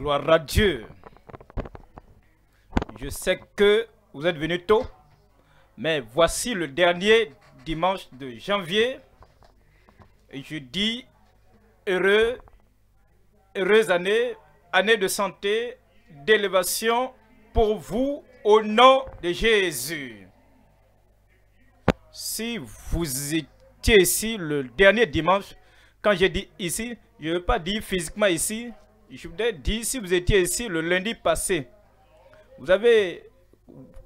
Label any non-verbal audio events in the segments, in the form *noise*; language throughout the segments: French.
Gloire à Dieu. Je sais que vous êtes venus tôt, mais voici le dernier dimanche de janvier. Et je dis heureux, heureuse année, année de santé, d'élévation pour vous au nom de Jésus. Si vous étiez ici le dernier dimanche, quand j'ai dit ici, je ne veux pas dire physiquement ici, je voudrais dire, si vous étiez ici le lundi passé, vous avez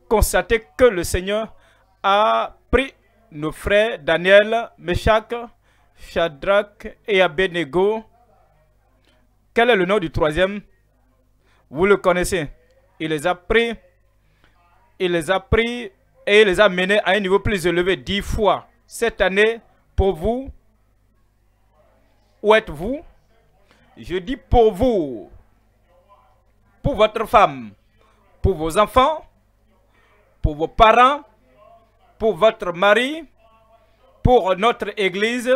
constaté que le Seigneur a pris nos frères Daniel, Meshach, Shadrach et Abednego. Quel est le nom du troisième Vous le connaissez. Il les a pris, il les a pris et il les a menés à un niveau plus élevé dix fois. Cette année, pour vous, où êtes-vous je dis pour vous, pour votre femme, pour vos enfants, pour vos parents, pour votre mari, pour notre Église,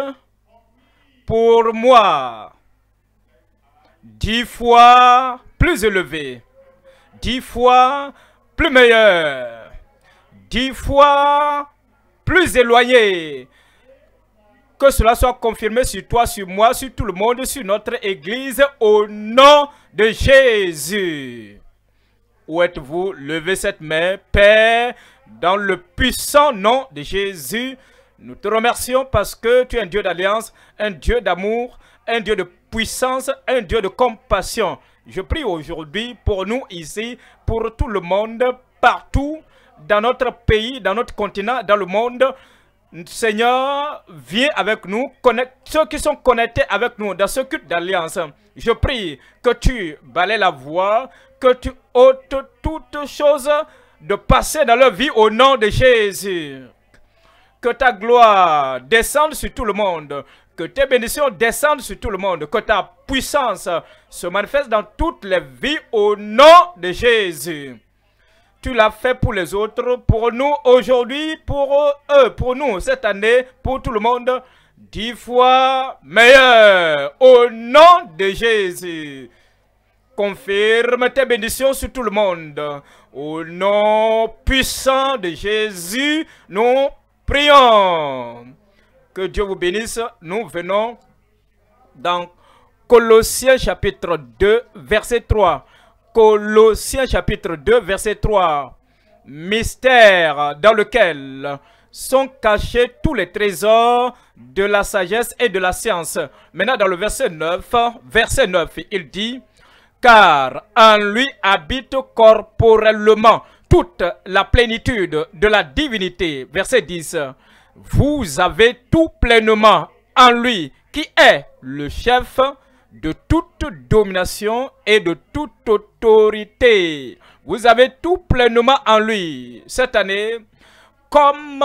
pour moi. Dix fois plus élevé, dix fois plus meilleur, dix fois plus éloigné que cela soit confirmé sur toi, sur moi, sur tout le monde, sur notre Église, au nom de Jésus. Où êtes-vous Levez cette main, Père, dans le puissant nom de Jésus. Nous te remercions parce que tu es un Dieu d'alliance, un Dieu d'amour, un Dieu de puissance, un Dieu de compassion. Je prie aujourd'hui pour nous ici, pour tout le monde, partout, dans notre pays, dans notre continent, dans le monde, Seigneur, viens avec nous, connecte ceux qui sont connectés avec nous dans ce culte d'alliance. Je prie que tu balais la voie, que tu ôtes toutes choses de passer dans leur vie au nom de Jésus. Que ta gloire descende sur tout le monde, que tes bénédictions descendent sur tout le monde, que ta puissance se manifeste dans toutes les vies au nom de Jésus. Tu l'as fait pour les autres, pour nous aujourd'hui, pour eux, pour nous cette année, pour tout le monde. Dix fois meilleur. Au nom de Jésus. Confirme tes bénédictions sur tout le monde. Au nom puissant de Jésus, nous prions. Que Dieu vous bénisse. Nous venons dans Colossiens chapitre 2, verset 3. Colossiens chapitre 2 verset 3. Mystère dans lequel sont cachés tous les trésors de la sagesse et de la science. Maintenant dans le verset 9, verset 9, il dit car en lui habite corporellement toute la plénitude de la divinité. Verset 10. Vous avez tout pleinement en lui qui est le chef de toute domination et de toute autorité. Vous avez tout pleinement en lui. Cette année, comme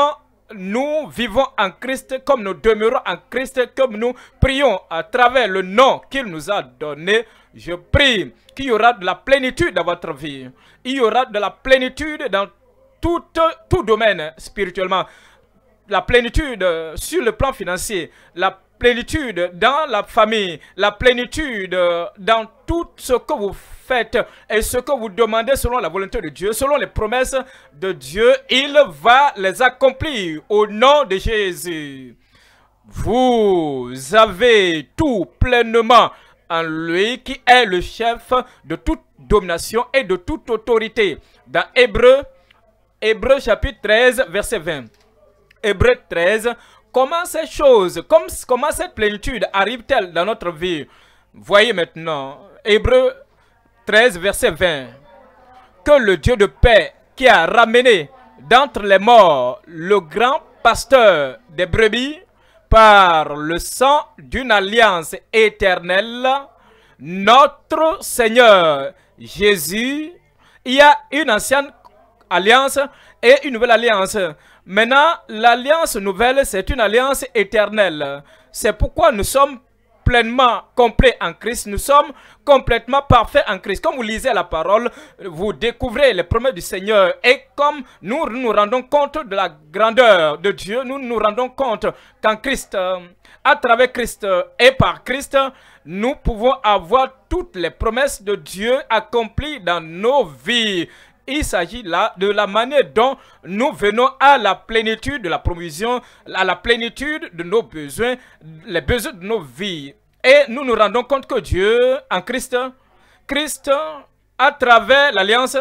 nous vivons en Christ, comme nous demeurons en Christ, comme nous prions à travers le nom qu'il nous a donné, je prie qu'il y aura de la plénitude dans votre vie. Il y aura de la plénitude dans tout, tout domaine spirituellement. La plénitude sur le plan financier, la plénitude dans la famille, la plénitude euh, dans tout ce que vous faites et ce que vous demandez selon la volonté de Dieu, selon les promesses de Dieu, il va les accomplir au nom de Jésus. Vous avez tout pleinement en lui qui est le chef de toute domination et de toute autorité. Dans Hébreu, Hébreu chapitre 13, verset 20. Hébreu 13, comment ces choses, comment cette plénitude arrive-t-elle dans notre vie Voyez maintenant, Hébreu 13, verset 20. Que le Dieu de paix qui a ramené d'entre les morts le grand pasteur des brebis par le sang d'une alliance éternelle, notre Seigneur Jésus, il y a une ancienne alliance et une nouvelle alliance. Maintenant, l'alliance nouvelle, c'est une alliance éternelle. C'est pourquoi nous sommes pleinement complets en Christ. Nous sommes complètement parfaits en Christ. Comme vous lisez la parole, vous découvrez les promesses du Seigneur. Et comme nous nous rendons compte de la grandeur de Dieu, nous nous rendons compte qu'en Christ, euh, à travers Christ euh, et par Christ, nous pouvons avoir toutes les promesses de Dieu accomplies dans nos vies. Il s'agit là de la manière dont nous venons à la plénitude de la provision, à la plénitude de nos besoins, les besoins de nos vies. Et nous nous rendons compte que Dieu, en Christ, Christ, à travers l'alliance,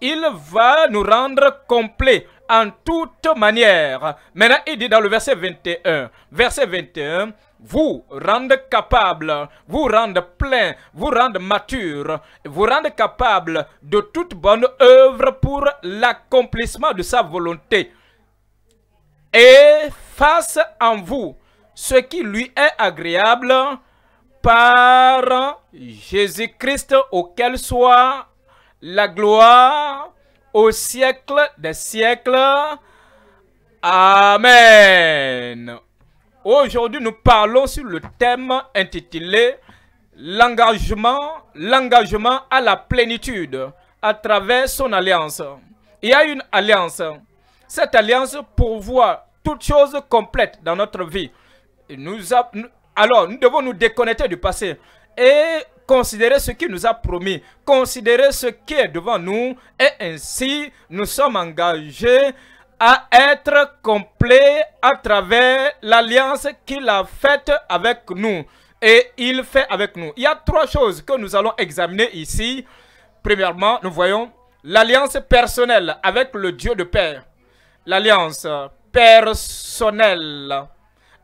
il va nous rendre complets en toute manière. Maintenant, il dit dans le verset 21, verset 21, vous rendre capable, vous rendre plein, vous rendre mature, vous rendre capable de toute bonne œuvre pour l'accomplissement de sa volonté. Et fasse en vous ce qui lui est agréable par Jésus-Christ auquel soit la gloire au siècle des siècles. Amen. Aujourd'hui, nous parlons sur le thème intitulé L'engagement, l'engagement à la plénitude à travers son alliance. Il y a une alliance. Cette alliance pourvoit toutes choses complètes dans notre vie. nous alors, nous devons nous déconnecter du passé et considérer ce qui nous a promis, considérer ce qui est devant nous et ainsi nous sommes engagés à être complet à travers l'alliance qu'il a faite avec nous. Et il fait avec nous. Il y a trois choses que nous allons examiner ici. Premièrement, nous voyons l'alliance personnelle avec le Dieu de paix. L'alliance personnelle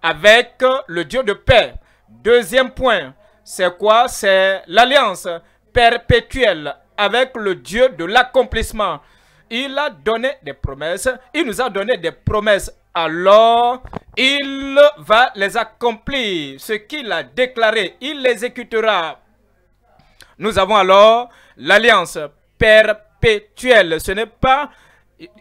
avec le Dieu de paix. Deuxième point, c'est quoi C'est l'alliance perpétuelle avec le Dieu de l'accomplissement il a donné des promesses, il nous a donné des promesses, alors il va les accomplir. Ce qu'il a déclaré, il l'exécutera. Nous avons alors l'alliance perpétuelle. Ce n'est pas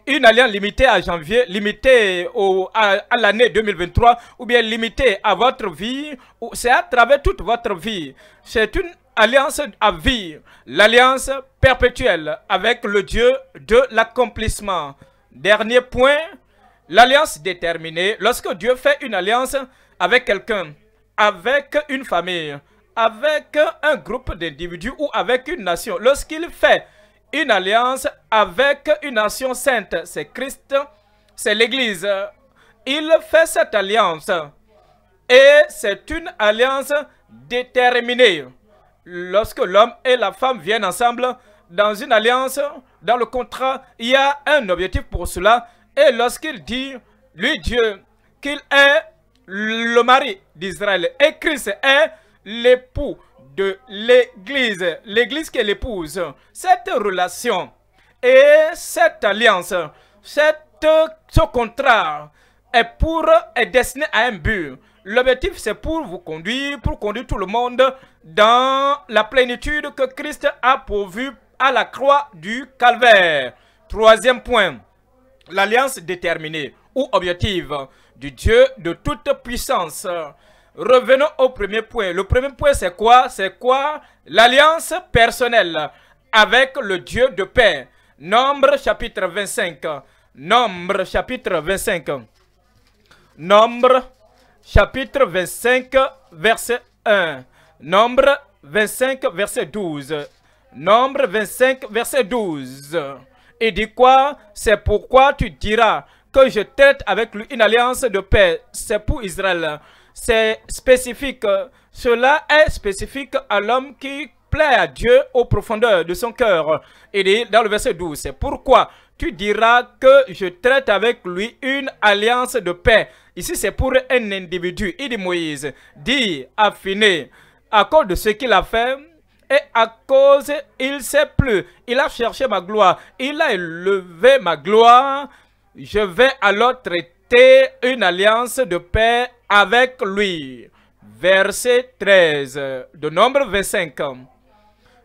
une alliance limitée à janvier, limitée à, l'année 2023 ou bien limitée à votre vie. C'est à travers toute votre vie. C'est une alliance à vie, l'alliance perpétuelle avec le Dieu de l'accomplissement. Dernier point, l'alliance déterminée. Lorsque Dieu fait une alliance avec quelqu'un, avec une famille, avec un groupe d'individus ou avec une nation, lorsqu'il fait une alliance avec une nation sainte, c'est Christ, c'est l'Église. Il fait cette alliance et c'est une alliance déterminée lorsque l'homme et la femme viennent ensemble dans une alliance, dans le contrat, il y a un objectif pour cela. Et lorsqu'il dit, lui Dieu, qu'il est le mari d'Israël et Christ est l'époux de l'Église, l'Église qui est l'épouse, cette relation et cette alliance, cette, ce contrat est pour, est destiné à un but. L'objectif, c'est pour vous conduire, pour conduire tout le monde dans la plénitude que Christ a pourvu à la croix du calvaire. Troisième point, l'alliance déterminée ou objective du Dieu de toute puissance. Revenons au premier point. Le premier point, c'est quoi C'est quoi L'alliance personnelle avec le Dieu de paix. Nombre chapitre 25. Nombre chapitre 25. Nombre chapitre 25, verset 1. Nombre 25, verset 12. Nombre 25, verset 12. Il dit quoi C'est pourquoi tu diras que je traite avec lui une alliance de paix. C'est pour Israël. C'est spécifique. Cela est spécifique à l'homme qui plaît à Dieu aux profondeurs de son cœur. Il dit dans le verset 12, c'est pourquoi tu diras que je traite avec lui une alliance de paix. Ici, c'est pour un individu. Il dit Moïse, dit, affiné, à cause de ce qu'il a fait, et à cause, il sait plus. Il a cherché ma gloire. Il a élevé ma gloire. Je vais alors traiter une alliance de paix avec lui. Verset 13 de Nombre 25.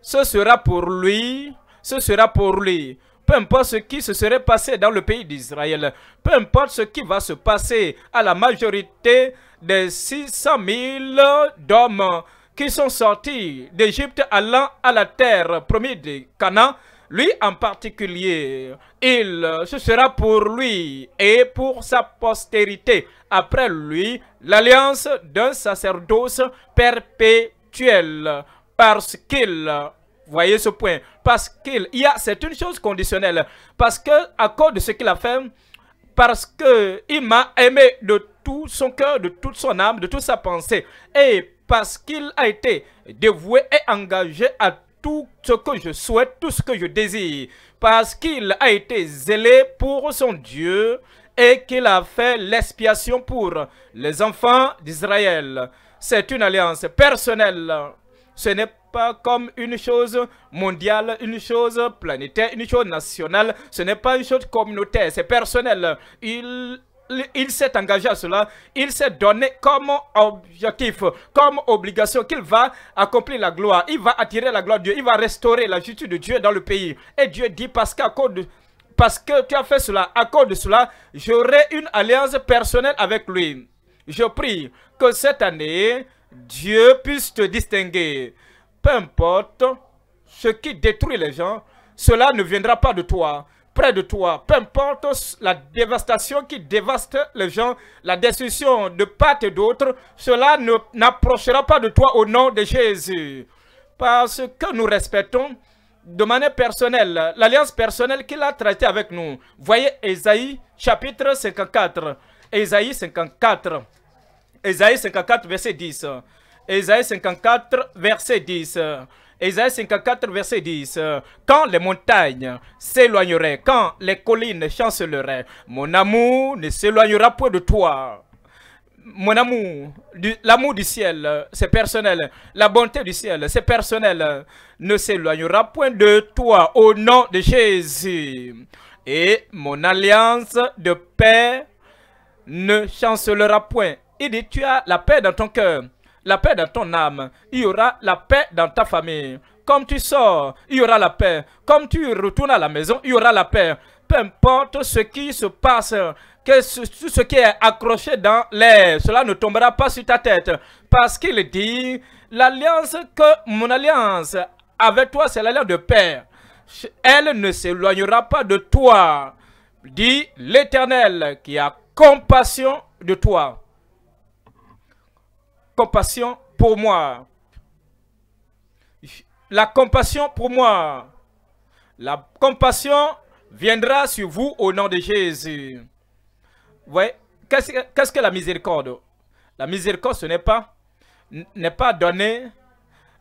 Ce sera pour lui, ce sera pour lui peu importe ce qui se serait passé dans le pays d'Israël, peu importe ce qui va se passer à la majorité des 600 000 d'hommes qui sont sortis d'Égypte allant à la terre promise de Canaan, lui en particulier, il, ce sera pour lui et pour sa postérité, après lui, l'alliance d'un sacerdoce perpétuel, parce qu'il voyez ce point Parce qu'il y a, c'est une chose conditionnelle. Parce que à cause de ce qu'il a fait, parce qu'il m'a aimé de tout son cœur, de toute son âme, de toute sa pensée. Et parce qu'il a été dévoué et engagé à tout ce que je souhaite, tout ce que je désire. Parce qu'il a été zélé pour son Dieu et qu'il a fait l'expiation pour les enfants d'Israël. C'est une alliance personnelle. Ce n'est comme une chose mondiale, une chose planétaire, une chose nationale. Ce n'est pas une chose communautaire, c'est personnel. Il il s'est engagé à cela, il s'est donné comme objectif, comme obligation qu'il va accomplir la gloire, il va attirer la gloire de Dieu, il va restaurer la justice de Dieu dans le pays. Et Dieu dit parce qu'à Parce que tu as fait cela, à cause de cela, j'aurai une alliance personnelle avec lui. Je prie que cette année, Dieu puisse te distinguer peu importe ce qui détruit les gens, cela ne viendra pas de toi, près de toi. Peu importe la dévastation qui dévaste les gens, la destruction de part et d'autre, cela n'approchera pas de toi au nom de Jésus. Parce que nous respectons de manière personnelle, l'alliance personnelle qu'il a traitée avec nous. Voyez Esaïe, chapitre 54. Esaïe 54. Esaïe 54 verset 10. Esaïe 54, verset 10. Esaïe 54, verset 10. Quand les montagnes s'éloigneraient, quand les collines chanceleraient, mon amour ne s'éloignera point de toi. Mon amour, l'amour du ciel, c'est personnel. La bonté du ciel, c'est personnel. Ne s'éloignera point de toi au nom de Jésus. Et mon alliance de paix ne chancelera point. Il dit, tu as la paix dans ton cœur la paix dans ton âme, il y aura la paix dans ta famille. Comme tu sors, il y aura la paix. Comme tu retournes à la maison, il y aura la paix. Peu importe ce qui se passe, que ce, ce qui est accroché dans l'air, cela ne tombera pas sur ta tête. Parce qu'il dit, l'alliance que mon alliance avec toi, c'est l'alliance de paix. Elle ne s'éloignera pas de toi, dit l'Éternel qui a compassion de toi compassion pour moi. La compassion pour moi. La compassion viendra sur vous au nom de Jésus. Ouais. Qu'est-ce que la miséricorde La miséricorde, ce n'est pas, pas donner.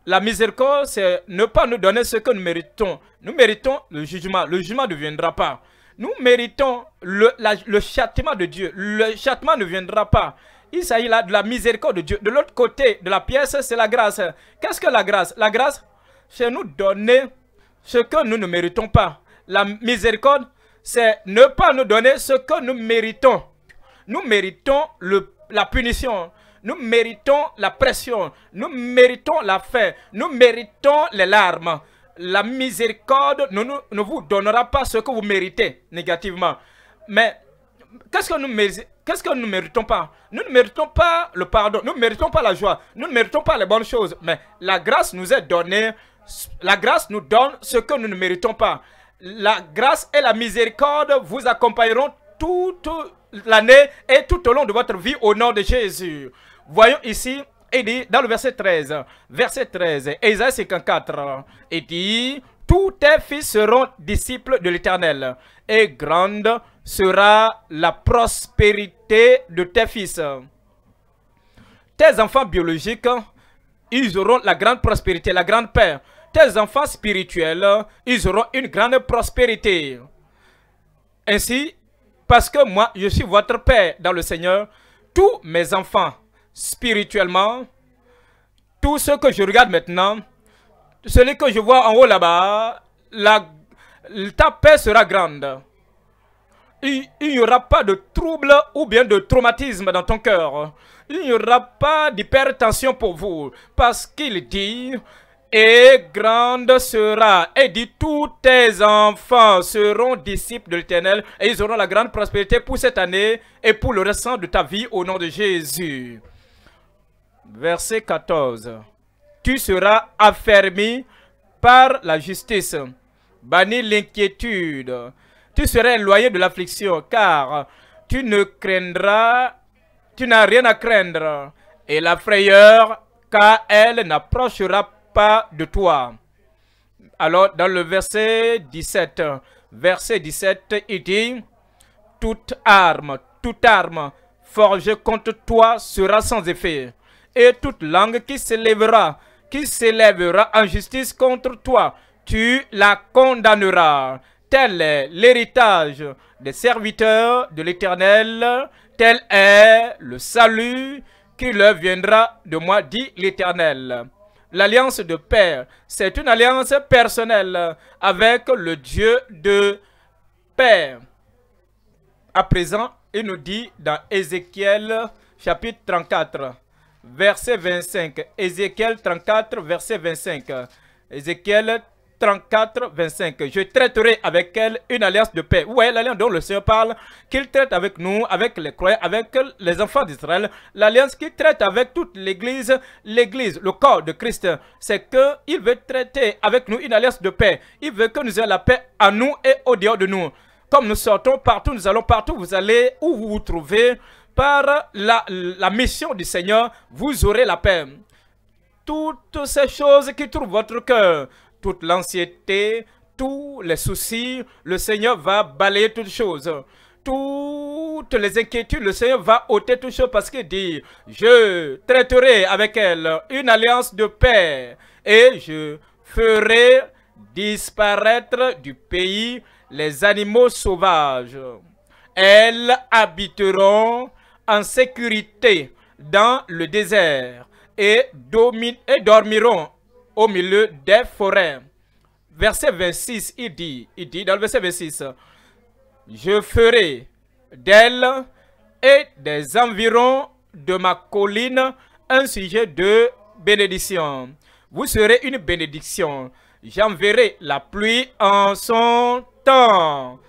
La miséricorde, c'est ne pas nous donner ce que nous méritons. Nous méritons le jugement. Le jugement ne viendra pas. Nous méritons le châtiment de Dieu. Le châtiment ne viendra pas. Il s'agit là de la miséricorde de Dieu. De l'autre côté de la pièce, c'est la grâce. Qu'est-ce que la grâce La grâce, c'est nous donner ce que nous ne méritons pas. La miséricorde, c'est ne pas nous donner ce que nous méritons. Nous méritons le, la punition. Nous méritons la pression. Nous méritons la faim. Nous méritons les larmes. La miséricorde ne, ne vous donnera pas ce que vous méritez négativement. Mais qu'est-ce que nous méritons Qu'est-ce que nous ne méritons pas Nous ne méritons pas le pardon, nous ne méritons pas la joie, nous ne méritons pas les bonnes choses. Mais la grâce nous est donnée, la grâce nous donne ce que nous ne méritons pas. La grâce et la miséricorde vous accompagneront toute l'année et tout au long de votre vie au nom de Jésus. Voyons ici, il dit dans le verset 13, verset 13, Isaïe 54, il dit, tous tes fils seront disciples de l'Éternel et grande sera la prospérité de tes fils. Tes enfants biologiques, ils auront la grande prospérité, la grande paix. Tes enfants spirituels, ils auront une grande prospérité. Ainsi, parce que moi, je suis votre Père dans le Seigneur, tous mes enfants spirituellement, tout ce que je regarde maintenant, celui que je vois en haut là-bas, la, ta paix sera grande il n'y aura pas de trouble ou bien de traumatisme dans ton cœur. Il n'y aura pas d'hypertension pour vous. Parce qu'il dit, et grande sera, et dit, tous tes enfants seront disciples de l'Éternel, et ils auront la grande prospérité pour cette année et pour le restant de ta vie au nom de Jésus. Verset 14. Tu seras affermi par la justice, banni l'inquiétude, tu seras loyer de l'affliction, car tu ne craindras, tu n'as rien à craindre, et la frayeur, car elle n'approchera pas de toi. Alors, dans le verset 17, verset 17, il dit, « Toute arme, toute arme forgée contre toi sera sans effet, et toute langue qui s'élèvera, qui s'élèvera en justice contre toi, tu la condamneras. » tel est l'héritage des serviteurs de l'Éternel, tel est le salut qui leur viendra de moi, dit l'Éternel. L'alliance de Père, c'est une alliance personnelle avec le Dieu de Père. À présent, il nous dit dans Ézéchiel chapitre 34, verset 25. Ézéchiel 34, verset 25. Ézéchiel 34-25. Je traiterai avec elle une alliance de paix. Ouais, l'alliance dont le Seigneur parle, qu'il traite avec nous, avec les croyants, avec les enfants d'Israël. L'alliance qu'il traite avec toute l'Église, l'Église, le corps de Christ, c'est qu'il veut traiter avec nous une alliance de paix. Il veut que nous ayons la paix à nous et au dehors de nous. Comme nous sortons partout, nous allons partout, vous allez où vous vous trouvez, par la, la mission du Seigneur, vous aurez la paix. Toutes ces choses qui trouvent votre cœur, toute l'anxiété, tous les soucis, le Seigneur va balayer toutes choses. Toutes les inquiétudes, le Seigneur va ôter toutes choses parce qu'il dit, je traiterai avec elle une alliance de paix et je ferai disparaître du pays les animaux sauvages. Elles habiteront en sécurité dans le désert et dormiront au milieu des forêts. Verset 26, il dit, il dit dans le verset 26, je ferai d'elle et des environs de ma colline un sujet de bénédiction. Vous serez une bénédiction. J'enverrai la pluie en son temps.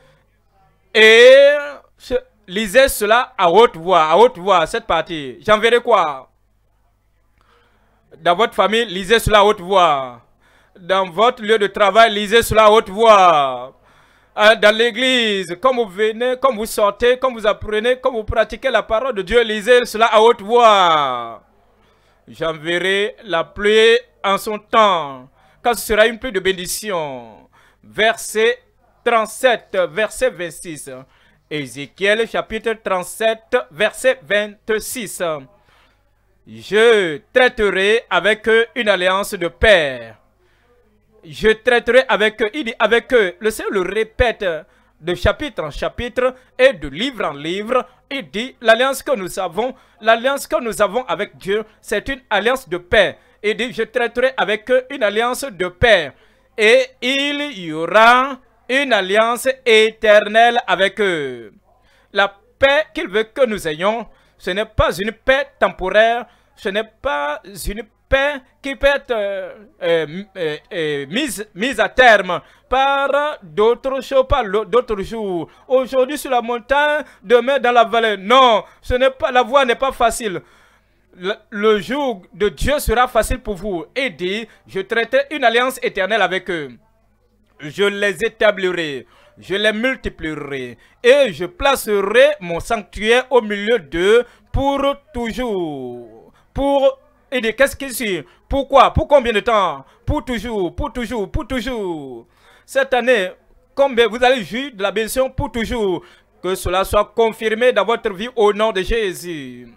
Et lisez cela à haute voix, à haute voix, cette partie. J'enverrai quoi dans votre famille, lisez cela à haute voix. Dans votre lieu de travail, lisez cela à haute voix. Euh, dans l'église, quand vous venez, quand vous sortez, quand vous apprenez, quand vous pratiquez la parole de Dieu, lisez cela à haute voix. J'enverrai la pluie en son temps, car ce sera une pluie de bénédiction. Verset 37, verset 26. Ézéchiel chapitre 37, verset 26. Je traiterai avec eux une alliance de paix. Je traiterai avec eux. Il dit avec eux. Le Seigneur le répète euh, de chapitre en chapitre et de livre en livre. Il dit, l'alliance que nous avons, l'alliance que nous avons avec Dieu, c'est une alliance de paix. Il dit, je traiterai avec eux une alliance de paix. Et il y aura une alliance éternelle avec eux. La paix qu'il veut que nous ayons, ce n'est pas une paix temporaire, ce n'est pas une paix qui peut être euh, euh, euh, mise, mise à terme par d'autres choses, par d'autres jours. Aujourd'hui sur la montagne, demain dans la vallée. Non, ce n'est pas, la voie n'est pas facile. Le, jour de Dieu sera facile pour vous. Et dit, je traiterai une alliance éternelle avec eux. Je les établirai je les multiplierai et je placerai mon sanctuaire au milieu d'eux pour toujours pour aider. Qu'est-ce qui suit? Pourquoi Pour combien de temps Pour toujours, pour toujours, pour toujours. Cette année, combien vous allez vu, de la bénédiction pour toujours. Que cela soit confirmé dans votre vie au nom de Jésus.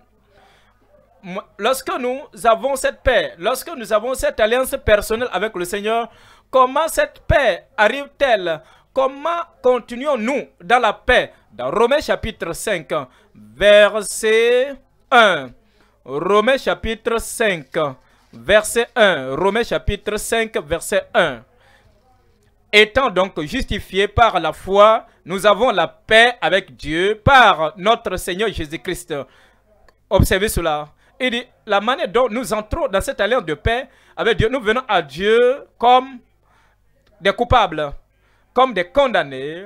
Lorsque nous avons cette paix, lorsque nous avons cette alliance personnelle avec le Seigneur, comment cette paix arrive-t-elle Comment continuons-nous dans la paix Dans Romains chapitre 5, verset 1. Romains chapitre 5, verset 1. Romains chapitre 5, verset 1. Étant donc justifiés par la foi, nous avons la paix avec Dieu par notre Seigneur Jésus-Christ. Observez cela. Il dit, la manière dont nous entrons dans cette alliance de paix avec Dieu, nous venons à Dieu comme des coupables, comme des condamnés.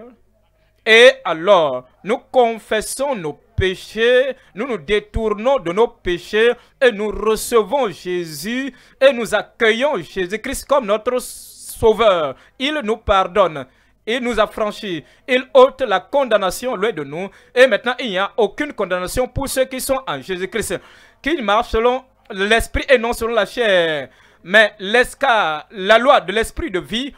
Et alors, nous confessons nos péchés, nous nous détournons de nos péchés et nous recevons Jésus et nous accueillons Jésus-Christ comme notre Sauveur. Il nous pardonne. Il nous affranchit. Il ôte la condamnation loin de nous. Et maintenant, il n'y a aucune condamnation pour ceux qui sont en Jésus-Christ. Qui marchent selon l'esprit et non selon la chair. Mais l'escar, la loi de l'esprit de vie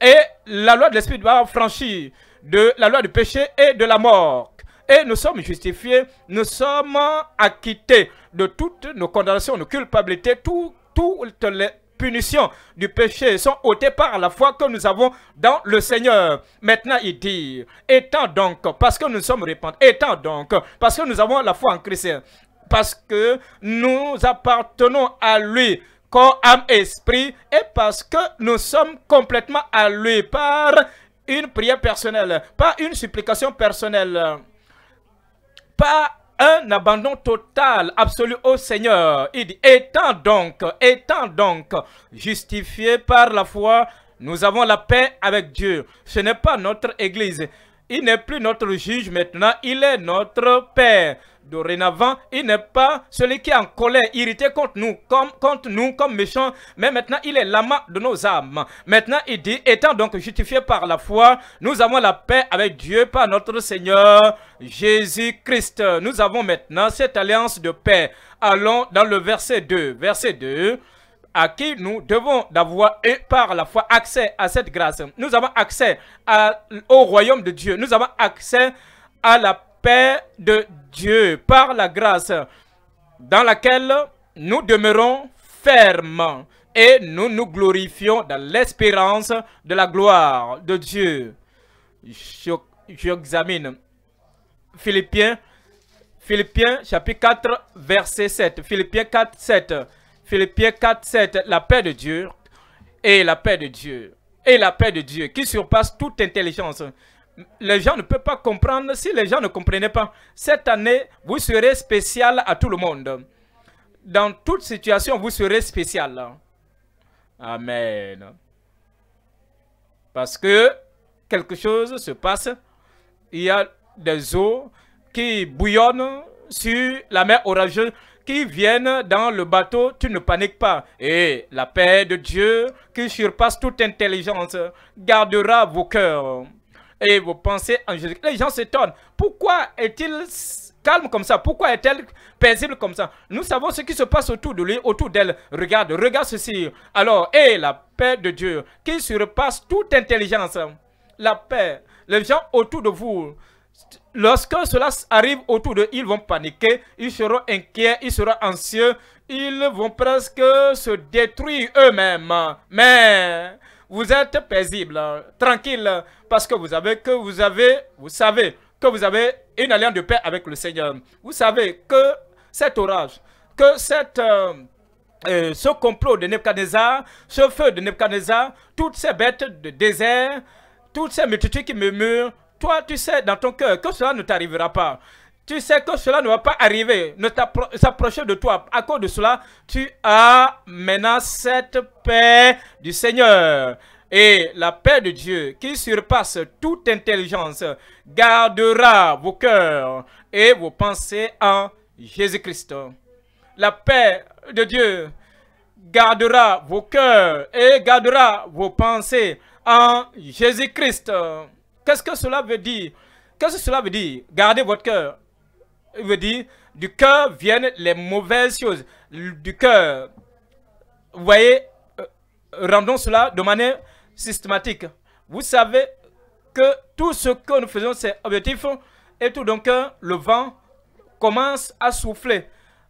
et la loi de l'esprit doit franchir de la loi du péché et de la mort et nous sommes justifiés, nous sommes acquittés de toutes nos condamnations, nos culpabilités, toutes les punitions du péché sont ôtées par la foi que nous avons dans le Seigneur. Maintenant, il dit, étant donc, parce que nous sommes répandus, étant donc, parce que nous avons la foi en Christ, parce que nous appartenons à lui, corps, âme, esprit, et parce que nous sommes complètement à lui par une prière personnelle, par une supplication personnelle pas un abandon total, absolu au Seigneur. Il dit, étant donc, étant donc justifié par la foi, nous avons la paix avec Dieu. Ce n'est pas notre Église. Il n'est plus notre juge maintenant, il est notre Père. Dorénavant, il n'est pas celui qui est en colère, irrité contre nous, comme, contre nous, comme méchant, mais maintenant il est l'amant de nos âmes. Maintenant il dit, étant donc justifié par la foi, nous avons la paix avec Dieu par notre Seigneur Jésus-Christ. Nous avons maintenant cette alliance de paix. Allons dans le verset 2. Verset 2 à qui nous devons d'avoir par la foi accès à cette grâce. Nous avons accès au royaume de Dieu. Nous avons accès à la paix de Dieu par la grâce dans laquelle nous demeurons fermes et nous nous glorifions dans l'espérance de la gloire de Dieu. J'examine Philippiens, Philippiens chapitre 4 verset 7, Philippiens 4 7, Philippiens 4 7, la paix de Dieu et la paix de Dieu et la paix de Dieu qui surpasse toute intelligence les gens ne peuvent pas comprendre. Si les gens ne comprenaient pas, cette année, vous serez spécial à tout le monde. Dans toute situation, vous serez spécial. Amen. Parce que quelque chose se passe. Il y a des eaux qui bouillonnent sur la mer orageuse qui viennent dans le bateau, tu ne paniques pas. Et la paix de Dieu, qui surpasse toute intelligence, gardera vos cœurs et pensez pensées Jésus. Les gens s'étonnent. Pourquoi est-il calme comme ça Pourquoi est-elle paisible comme ça Nous savons ce qui se passe autour de lui, autour d'elle. Regarde, regarde ceci. Alors, et la paix de Dieu qui surpasse toute intelligence. La paix, les gens autour de vous, lorsque cela arrive autour d'eux, ils vont paniquer, ils seront inquiets, ils seront anxieux, ils vont presque se détruire eux-mêmes. Mais vous êtes paisible, hein. tranquille, hein. parce que vous avez que vous avez, vous savez que vous avez une alliance de paix avec le Seigneur. Vous savez que cet orage, que cette euh, euh, ce complot de Nebuchadnezzar, ce feu de Nebuchadnezzar, toutes ces bêtes de désert, toutes ces multitudes qui murmurent, toi tu sais dans ton cœur que cela ne t'arrivera pas tu sais que cela ne va pas arriver, ne s'approcher de toi. À cause de cela, tu as maintenant cette paix du Seigneur. Et la paix de Dieu, qui surpasse toute intelligence, gardera vos cœurs et vos pensées en Jésus-Christ. La paix de Dieu gardera vos cœurs et gardera vos pensées en Jésus-Christ. Qu'est-ce que cela veut dire Qu'est-ce que cela veut dire Gardez votre cœur il veut dire, du cœur viennent les mauvaises choses. Du cœur, vous voyez, euh, rendons cela de manière systématique. Vous savez que tout ce que nous faisons, c'est objectif. Et tout donc, euh, le vent commence à souffler.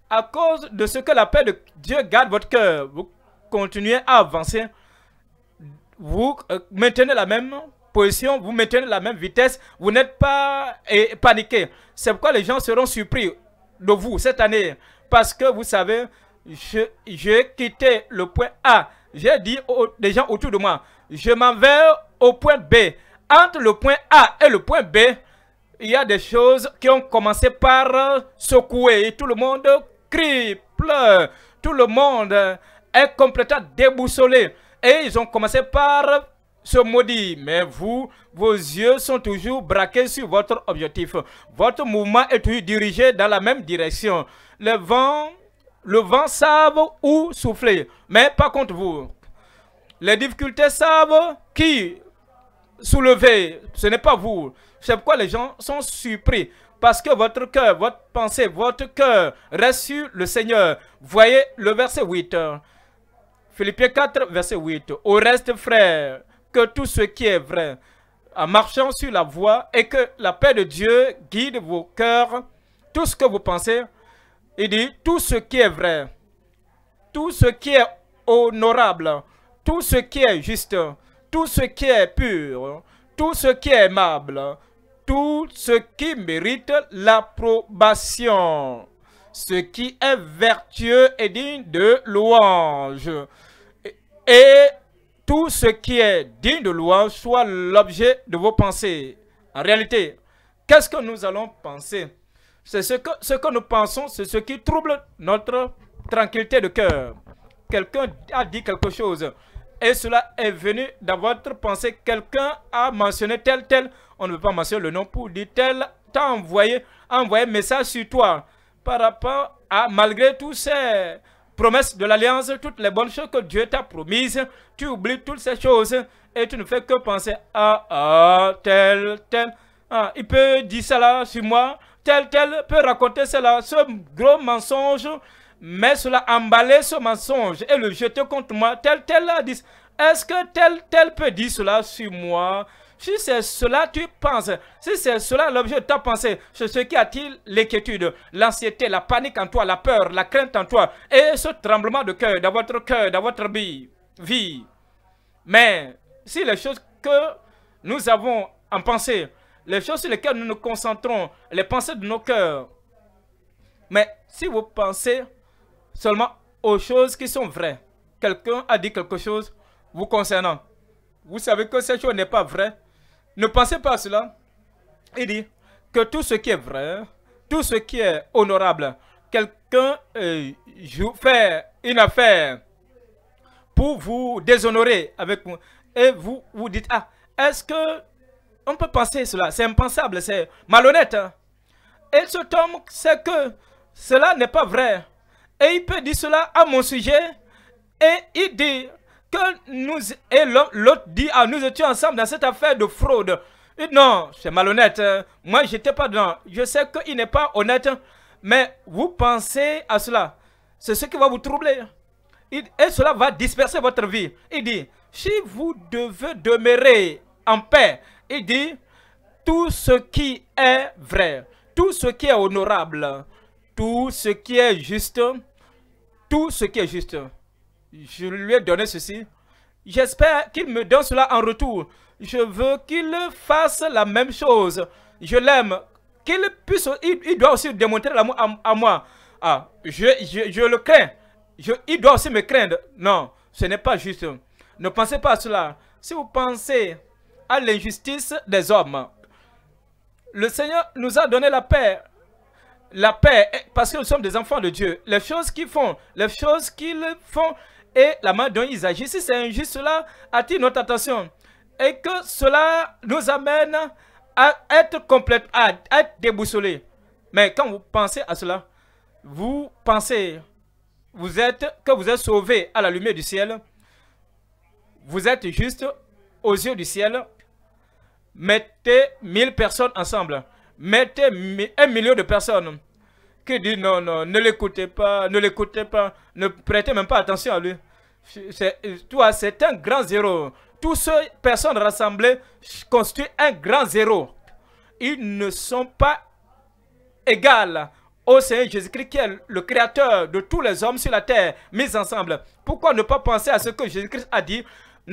À cause de ce que la paix de Dieu garde votre cœur, vous continuez à avancer. Vous euh, maintenez la même position, vous maintenez la même vitesse, vous n'êtes pas eh, paniqué. C'est pourquoi les gens seront surpris de vous cette année. Parce que vous savez, j'ai quitté le point A. J'ai dit aux gens autour de moi, je m'en vais au point B. Entre le point A et le point B, il y a des choses qui ont commencé par secouer. Et tout le monde crie, pleure. Tout le monde est complètement déboussolé. Et ils ont commencé par se maudit, mais vous, vos yeux sont toujours braqués sur votre objectif. Votre mouvement est toujours dirigé dans la même direction. Le vent, le vent savent où souffler, mais pas contre vous. Les difficultés savent qui soulever, ce n'est pas vous. C'est pourquoi les gens sont surpris. Parce que votre cœur, votre pensée, votre cœur reste sur le Seigneur. Voyez le verset 8. Philippiens 4, verset 8. Au reste, frères, que tout ce qui est vrai, en marchant sur la voie, et que la paix de Dieu guide vos cœurs, tout ce que vous pensez. Il dit, tout ce qui est vrai, tout ce qui est honorable, tout ce qui est juste, tout ce qui est pur, tout ce qui est aimable, tout ce qui mérite l'approbation, ce qui est vertueux et digne de louange, et tout ce qui est digne de loi soit l'objet de vos pensées. En réalité, qu'est-ce que nous allons penser C'est ce que, ce que nous pensons, c'est ce qui trouble notre tranquillité de cœur. Quelqu'un a dit quelque chose et cela est venu dans votre pensée. Quelqu'un a mentionné tel, tel. On ne veut pas mentionner le nom pour dire tel. T'as envoyé, envoyé un message sur toi par rapport à, malgré tout ça promesse de l'alliance, toutes les bonnes choses que Dieu t'a promises, tu oublies toutes ces choses et tu ne fais que penser à, tel, tel. Ah, il peut dire cela sur moi, tel, tel peut raconter cela, ce gros mensonge, mais cela emballer ce mensonge et le jeter contre moi, tel, tel a dit. Est-ce que tel, tel peut dire cela sur moi si c'est cela, tu penses. Si c'est cela l'objet de ta pensée, c'est ce qui a-t-il l'inquiétude, l'anxiété, la panique en toi, la peur, la crainte en toi, et ce tremblement de cœur, dans votre cœur, dans votre vie. Mais si les choses que nous avons en pensée, les choses sur lesquelles nous nous concentrons, les pensées de nos cœurs. Mais si vous pensez seulement aux choses qui sont vraies, quelqu'un a dit quelque chose vous concernant, vous savez que cette chose n'est pas vraie, ne pensez pas à cela. Il dit que tout ce qui est vrai, tout ce qui est honorable, quelqu'un euh, fait une affaire pour vous déshonorer avec moi. Et vous vous dites, ah, est-ce que on peut penser cela C'est impensable, c'est malhonnête. Hein. Et ce homme sait que cela n'est pas vrai. Et il peut dire cela à mon sujet. Et il dit, que nous et l'autre dit ah nous étions ensemble dans cette affaire de fraude. Non, c'est malhonnête. Moi, j'étais pas dedans. Je sais qu'il n'est pas honnête, mais vous pensez à cela. C'est ce qui va vous troubler. Et cela va disperser votre vie. Il dit, si vous devez demeurer en paix, il dit, tout ce qui est vrai, tout ce qui est honorable, tout ce qui est juste, tout ce qui est juste je lui ai donné ceci. J'espère qu'il me donne cela en retour. Je veux qu'il fasse la même chose. Je l'aime. Qu'il puisse, il, doit aussi démontrer l'amour à, moi. Ah, je, le crains. il doit aussi me craindre. Non, ce n'est pas juste. Ne pensez pas à cela. Si vous pensez à l'injustice des hommes, le Seigneur nous a donné la paix. La paix, parce que nous sommes des enfants de Dieu. Les choses qu'ils font, les choses qu'ils font, et la main dont ils agissent. Si c'est juste cela attire notre attention et que cela nous amène à être complète, à, être déboussolé. Mais quand vous pensez à cela, vous pensez vous êtes, que vous êtes sauvé à la lumière du ciel, vous êtes juste aux yeux du ciel, mettez mille personnes ensemble, mettez un million de personnes, qui dit non, non, ne l'écoutez pas, ne l'écoutez pas, ne prêtez même pas attention à lui. Toi, c'est un grand zéro. Toutes ces personnes rassemblées constituent un grand zéro. Ils ne sont pas égales au Seigneur Jésus-Christ qui est le créateur de tous les hommes sur la terre mis ensemble. Pourquoi ne pas penser à ce que Jésus-Christ a dit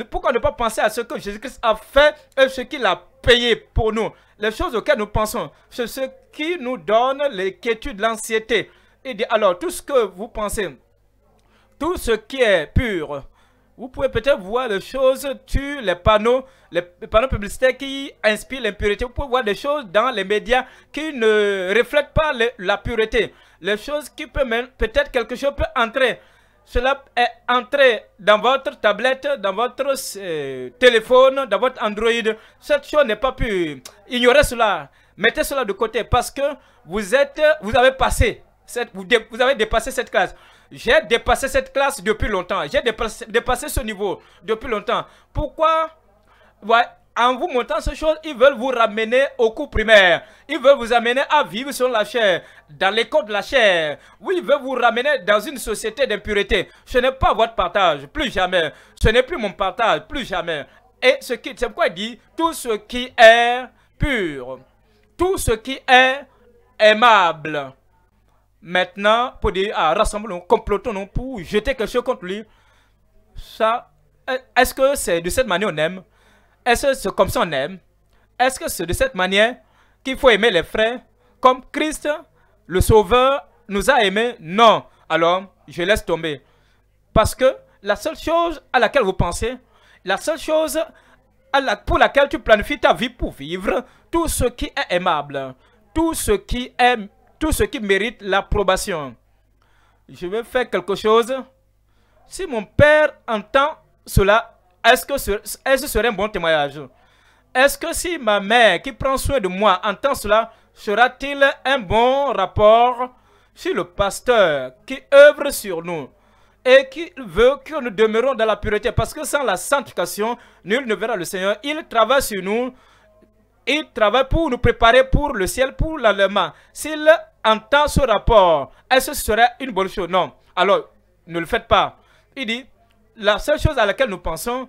pourquoi ne pas penser à ce que Jésus-Christ a fait et ce qu'il a payé pour nous Les choses auxquelles nous pensons, c'est ce qui nous donne l'inquiétude, l'anxiété. Et dit alors, tout ce que vous pensez, tout ce qui est pur, vous pouvez peut-être voir des choses sur les panneaux, les panneaux publicitaires qui inspirent l'impureté. Vous pouvez voir des choses dans les médias qui ne reflètent pas la pureté. Les choses qui peuvent même, peut-être quelque chose peut entrer cela est entré dans votre tablette, dans votre euh, téléphone, dans votre Android. Cette chose n'est pas pu Ignorez cela. Mettez cela de côté parce que vous, êtes, vous avez passé, cette, vous, avez dépassé cette classe. J'ai dépassé cette classe depuis longtemps. J'ai dépassé, dépassé, ce niveau depuis longtemps. Pourquoi ouais, en vous montant ces choses, ils veulent vous ramener au coup primaire. Ils veulent vous amener à vivre sur la chair, dans les codes de la chair. Oui, ils veulent vous ramener dans une société d'impureté. Ce n'est pas votre partage, plus jamais. Ce n'est plus mon partage, plus jamais. Et ce qui, c'est pourquoi il dit, tout ce qui est pur, tout ce qui est aimable. Maintenant, pour dire, ah, rassemblons, complotons-nous pour jeter quelque chose contre lui. Ça, est-ce que c'est de cette manière on aime est-ce que c'est comme ça on aime Est-ce que c'est de cette manière qu'il faut aimer les frères comme Christ, le Sauveur, nous a aimés Non. Alors, je laisse tomber. Parce que la seule chose à laquelle vous pensez, la seule chose pour laquelle tu planifies ta vie pour vivre, tout ce qui est aimable, tout ce qui, aime, tout ce qui mérite l'approbation. Je vais faire quelque chose. Si mon père entend cela, est-ce que, ce, serait un bon témoignage Est-ce que si ma mère qui prend soin de moi entend cela, sera-t-il un bon rapport si le pasteur qui œuvre sur nous et qui veut que nous demeurons dans la pureté Parce que sans la sanctification, nul ne verra le Seigneur. Il travaille sur nous. Il travaille pour nous préparer pour le ciel, pour l'allemand. S'il entend ce rapport, est-ce que ce serait une bonne chose Non. Alors, ne le faites pas. Il dit, la seule chose à laquelle nous pensons,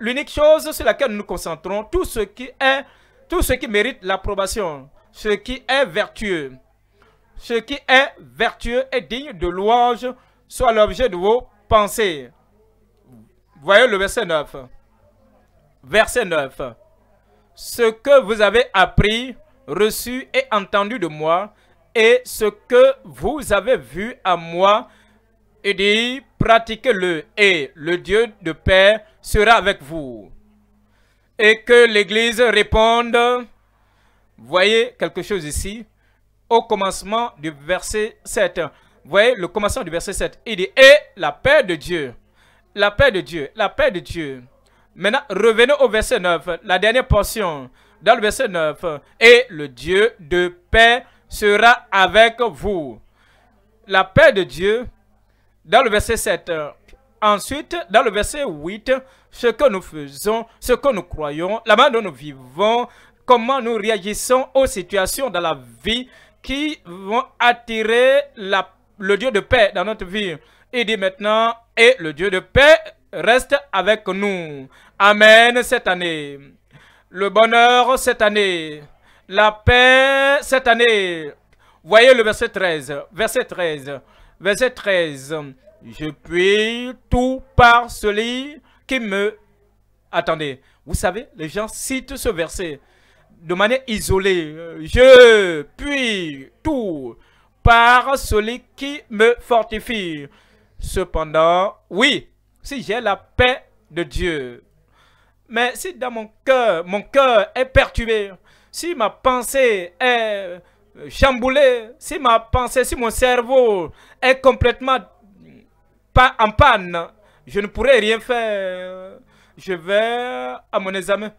l'unique chose sur laquelle nous nous concentrons, tout ce qui est, tout ce qui mérite l'approbation, ce qui est vertueux, ce qui est vertueux et digne de louange, soit l'objet de vos pensées. Voyez le verset 9. Verset 9. Ce que vous avez appris, reçu et entendu de moi, et ce que vous avez vu à moi, il dit, pratiquez-le et le Dieu de paix sera avec vous. Et que l'Église réponde, voyez quelque chose ici, au commencement du verset 7. Voyez le commencement du verset 7. Il dit, et la paix de Dieu, la paix de Dieu, la paix de Dieu. Maintenant, revenons au verset 9, la dernière portion, dans le verset 9. Et le Dieu de paix sera avec vous. La paix de Dieu dans le verset 7, euh, ensuite, dans le verset 8, ce que nous faisons, ce que nous croyons, la manière dont nous vivons, comment nous réagissons aux situations dans la vie qui vont attirer le Dieu de paix dans notre vie. Il dit maintenant, et le Dieu de paix reste avec nous. Amen cette année. Le bonheur cette année. La paix cette année. Voyez le verset 13. Verset 13 verset 13. Je puis tout par celui qui me... Attendez, vous savez, les gens citent ce verset de manière isolée. Je puis tout par celui qui me fortifie. Cependant, oui, si j'ai la paix de Dieu, mais si dans mon cœur, mon cœur est perturbé, si ma pensée est euh, chamboulé, si ma pensée, si mon cerveau est complètement mm, pas en panne, je ne pourrais rien faire. Je vais à mon examen.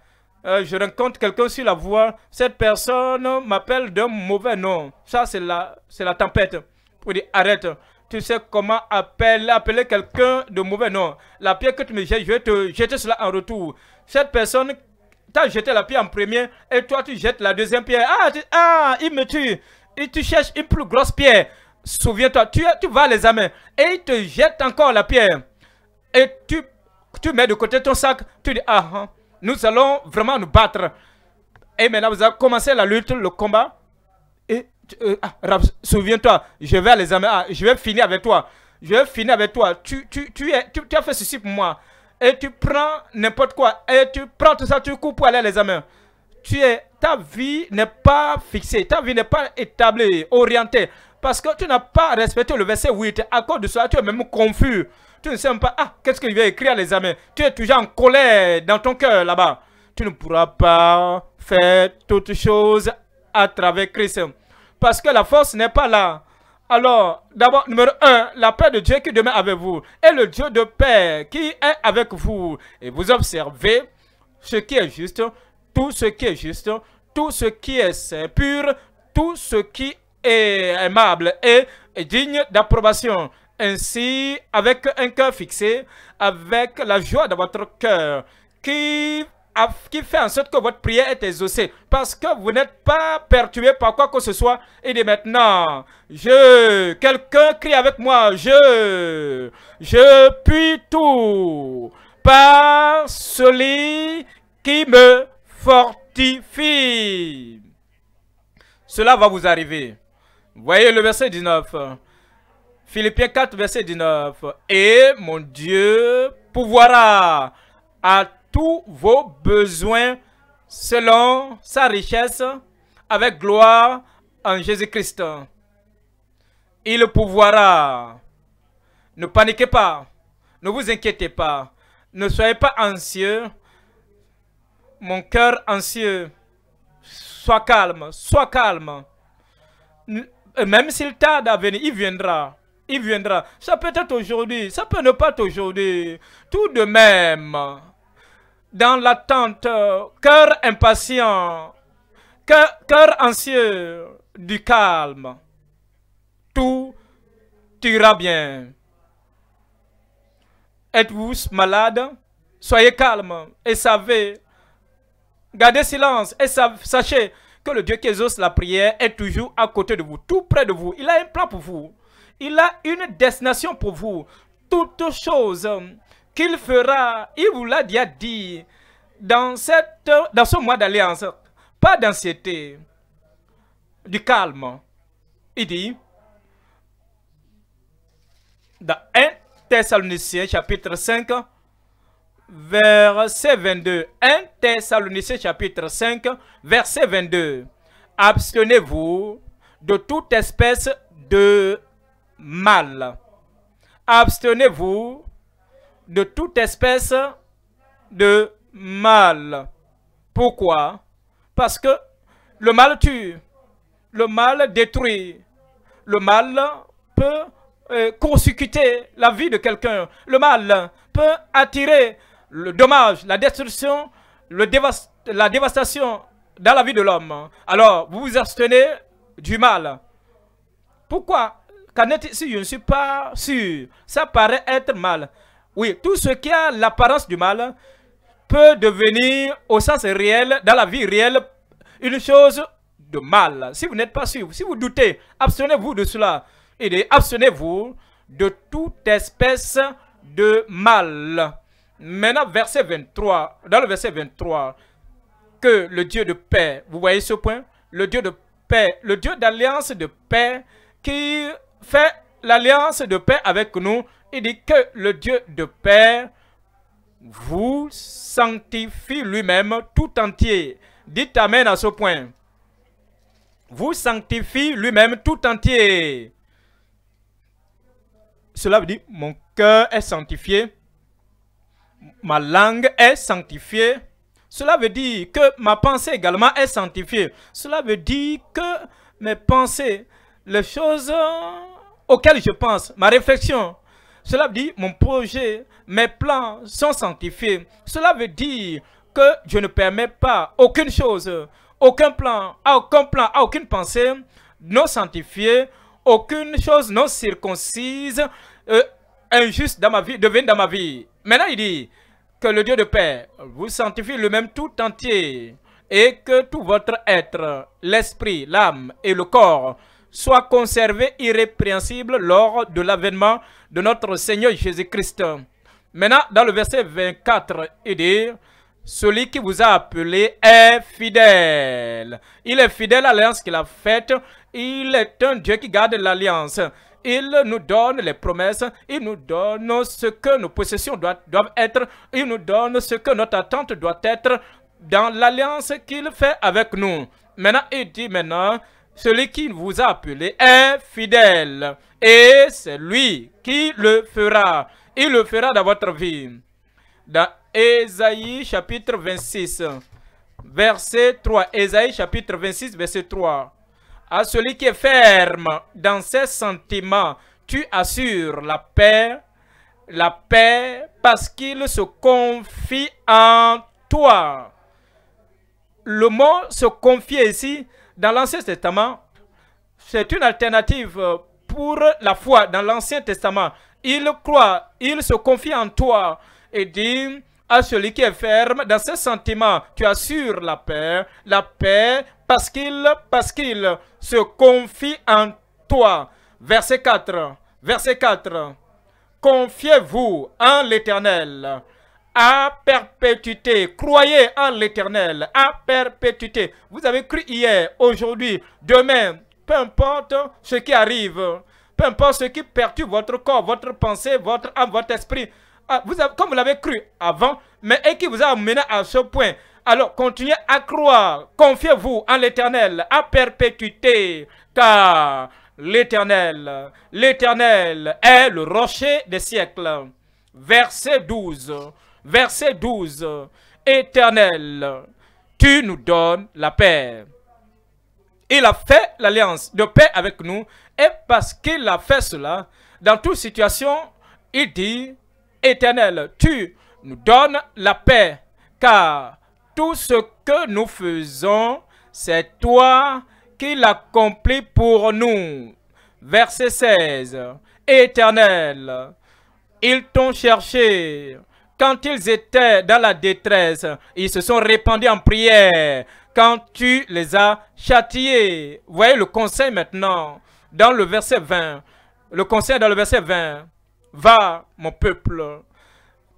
Euh, je rencontre quelqu'un sur la voie. Cette personne m'appelle d'un mauvais nom. Ça, c'est la, la tempête. Pour arrête. Tu sais comment appeler, appeler quelqu'un de mauvais nom. La pierre que tu me jettes, je vais te jeter cela en retour. Cette personne as jeté la pierre en premier et toi tu jettes la deuxième pierre. Ah, ah il me tue. Et tu cherches une plus grosse pierre. Souviens-toi, tu, tu vas les amener et il te jette encore la pierre. Et tu, tu mets de côté ton sac. Tu dis, ah, hein, nous allons vraiment nous battre. Et maintenant, vous avez commencé la lutte, le combat. Et euh, ah, souviens-toi, je vais les amener. Ah, je vais finir avec toi. Je vais finir avec toi. Tu, tu, tu, tu as fait ceci pour moi et tu prends n'importe quoi et tu prends tout ça, tu coupes pour aller à l'examen. Tu es, ta vie n'est pas fixée, ta vie n'est pas établie, orientée. Parce que tu n'as pas respecté le verset 8. À cause de cela, tu es même confus. Tu ne sais même pas, ah, qu'est-ce qu'il va écrire à l'examen. Tu es toujours en colère dans ton cœur là-bas. Tu ne pourras pas faire toutes choses à travers Christ. Parce que la force n'est pas là. Alors, d'abord, numéro un, la paix de Dieu qui demeure avec vous et le Dieu de paix qui est avec vous. Et vous observez ce qui est juste, tout ce qui est juste, tout ce qui est pur, tout ce qui est aimable et digne d'approbation. Ainsi, avec un cœur fixé, avec la joie de votre cœur qui qui fait en sorte que votre prière est exaucée. Parce que vous n'êtes pas perturbé par quoi que ce soit. et dès maintenant, je, quelqu'un crie avec moi, je, je puis tout par celui qui me fortifie. Cela va vous arriver. Voyez le verset 19. Philippiens 4, verset 19. Et mon Dieu pouvoira à tous vos besoins selon sa richesse avec gloire en Jésus-Christ. Il pourvoira. Ne paniquez pas. Ne vous inquiétez pas. Ne soyez pas anxieux. Mon cœur anxieux. Sois calme. Sois calme. Euh, même s'il tarde à venir, il viendra. Il viendra. Ça peut être aujourd'hui. Ça peut ne pas être aujourd'hui. Tout de même dans l'attente, cœur impatient, cœur, anxieux du calme. Tout ira bien. Êtes-vous malade? Soyez calme et savez. Gardez silence et sachez que le Dieu qui exauce la prière est toujours à côté de vous, tout près de vous. Il a un plan pour vous. Il a une destination pour vous. Toutes choses qu'il fera, il vous l'a déjà dit, dans, cette, dans ce mois d'alliance, pas d'anxiété, du calme. Il dit, dans 1 Thessaloniciens chapitre 5, verset 22. 1 Thessaloniciens chapitre 5, verset 22. Abstenez-vous de toute espèce de mal. Abstenez-vous de toute espèce de mal. Pourquoi Parce que le mal tue, le mal détruit, le mal peut euh, consécuter la vie de quelqu'un, le mal peut attirer le dommage, la destruction, la dévastation dans la vie de l'homme. Alors, vous vous abstenez du mal. Pourquoi Quand si je ne suis pas sûr, ça paraît être mal. Oui, tout ce qui a l'apparence du mal peut devenir au sens réel, dans la vie réelle, une chose de mal. Si vous n'êtes pas sûr, si vous doutez, abstenez-vous de cela. Et abstenez-vous de toute espèce de mal. Maintenant, verset 23, dans le verset 23, que le Dieu de paix, vous voyez ce point Le Dieu de paix, le Dieu d'alliance de paix qui fait l'alliance de paix avec nous il dit que le Dieu de Père vous sanctifie lui-même tout entier. Dites Amen à ce point. Vous sanctifie lui-même tout entier. Cela veut dire, mon cœur est sanctifié, ma langue est sanctifiée, cela veut dire que ma pensée également est sanctifiée. Cela veut dire que mes pensées, les choses auxquelles je pense, ma réflexion, cela veut dire mon projet, mes plans sont sanctifiés. Cela veut dire que je ne permets pas aucune chose, aucun plan, aucun plan, aucune pensée non sanctifiée, aucune chose non circoncise, euh, injuste dans ma vie, devine dans ma vie. Maintenant, il dit que le Dieu de paix vous sanctifie le même tout entier et que tout votre être, l'esprit, l'âme et le corps soit conservé irrépréhensible lors de l'avènement de notre Seigneur Jésus-Christ. Maintenant, dans le verset 24, il dit celui qui vous a appelé est fidèle. Il est fidèle à l'alliance qu'il a faite. Il est un Dieu qui garde l'alliance. Il nous donne les promesses. Il nous donne ce que nos possessions doivent, doivent être. Il nous donne ce que notre attente doit être dans l'alliance qu'il fait avec nous. Maintenant, il dit maintenant, celui qui vous a appelé est fidèle et c'est lui qui le fera. Il le fera dans votre vie. Dans Ésaïe chapitre 26, verset 3. Ésaïe chapitre 26, verset 3. À celui qui est ferme dans ses sentiments, tu assures la paix, la paix parce qu'il se confie en toi. Le mot se confier ici, dans l'Ancien Testament, c'est une alternative euh, pour la foi dans l'Ancien Testament. Il croit, il se confie en toi et dit à celui qui est ferme, dans ses sentiments. tu assures la paix, la paix parce qu'il parce qu'il se confie en toi. Verset 4. Verset 4. Confiez-vous en l'Éternel à perpétuité. Croyez en l'éternel, à perpétuité. Vous avez cru hier, aujourd'hui, demain, peu importe ce qui arrive, peu importe ce qui perturbe votre corps, votre pensée, votre âme, votre esprit, ah, vous avez, comme vous l'avez cru avant, mais qui vous a amené à ce point. Alors continuez à croire, confiez-vous en l'éternel, à perpétuité, car l'éternel, l'éternel est le rocher des siècles. Verset 12 verset 12. Éternel, tu nous donnes la paix. Il a fait l'alliance de paix avec nous et parce qu'il a fait cela, dans toute situation, il dit, Éternel, tu nous donnes la paix, car tout ce que nous faisons, c'est toi qui l'accomplis pour nous. Verset 16. Éternel, ils t'ont cherché quand ils étaient dans la détresse, ils se sont répandus en prière. Quand tu les as châtiés. Voyez le conseil maintenant dans le verset 20. Le conseil dans le verset 20. Va, mon peuple.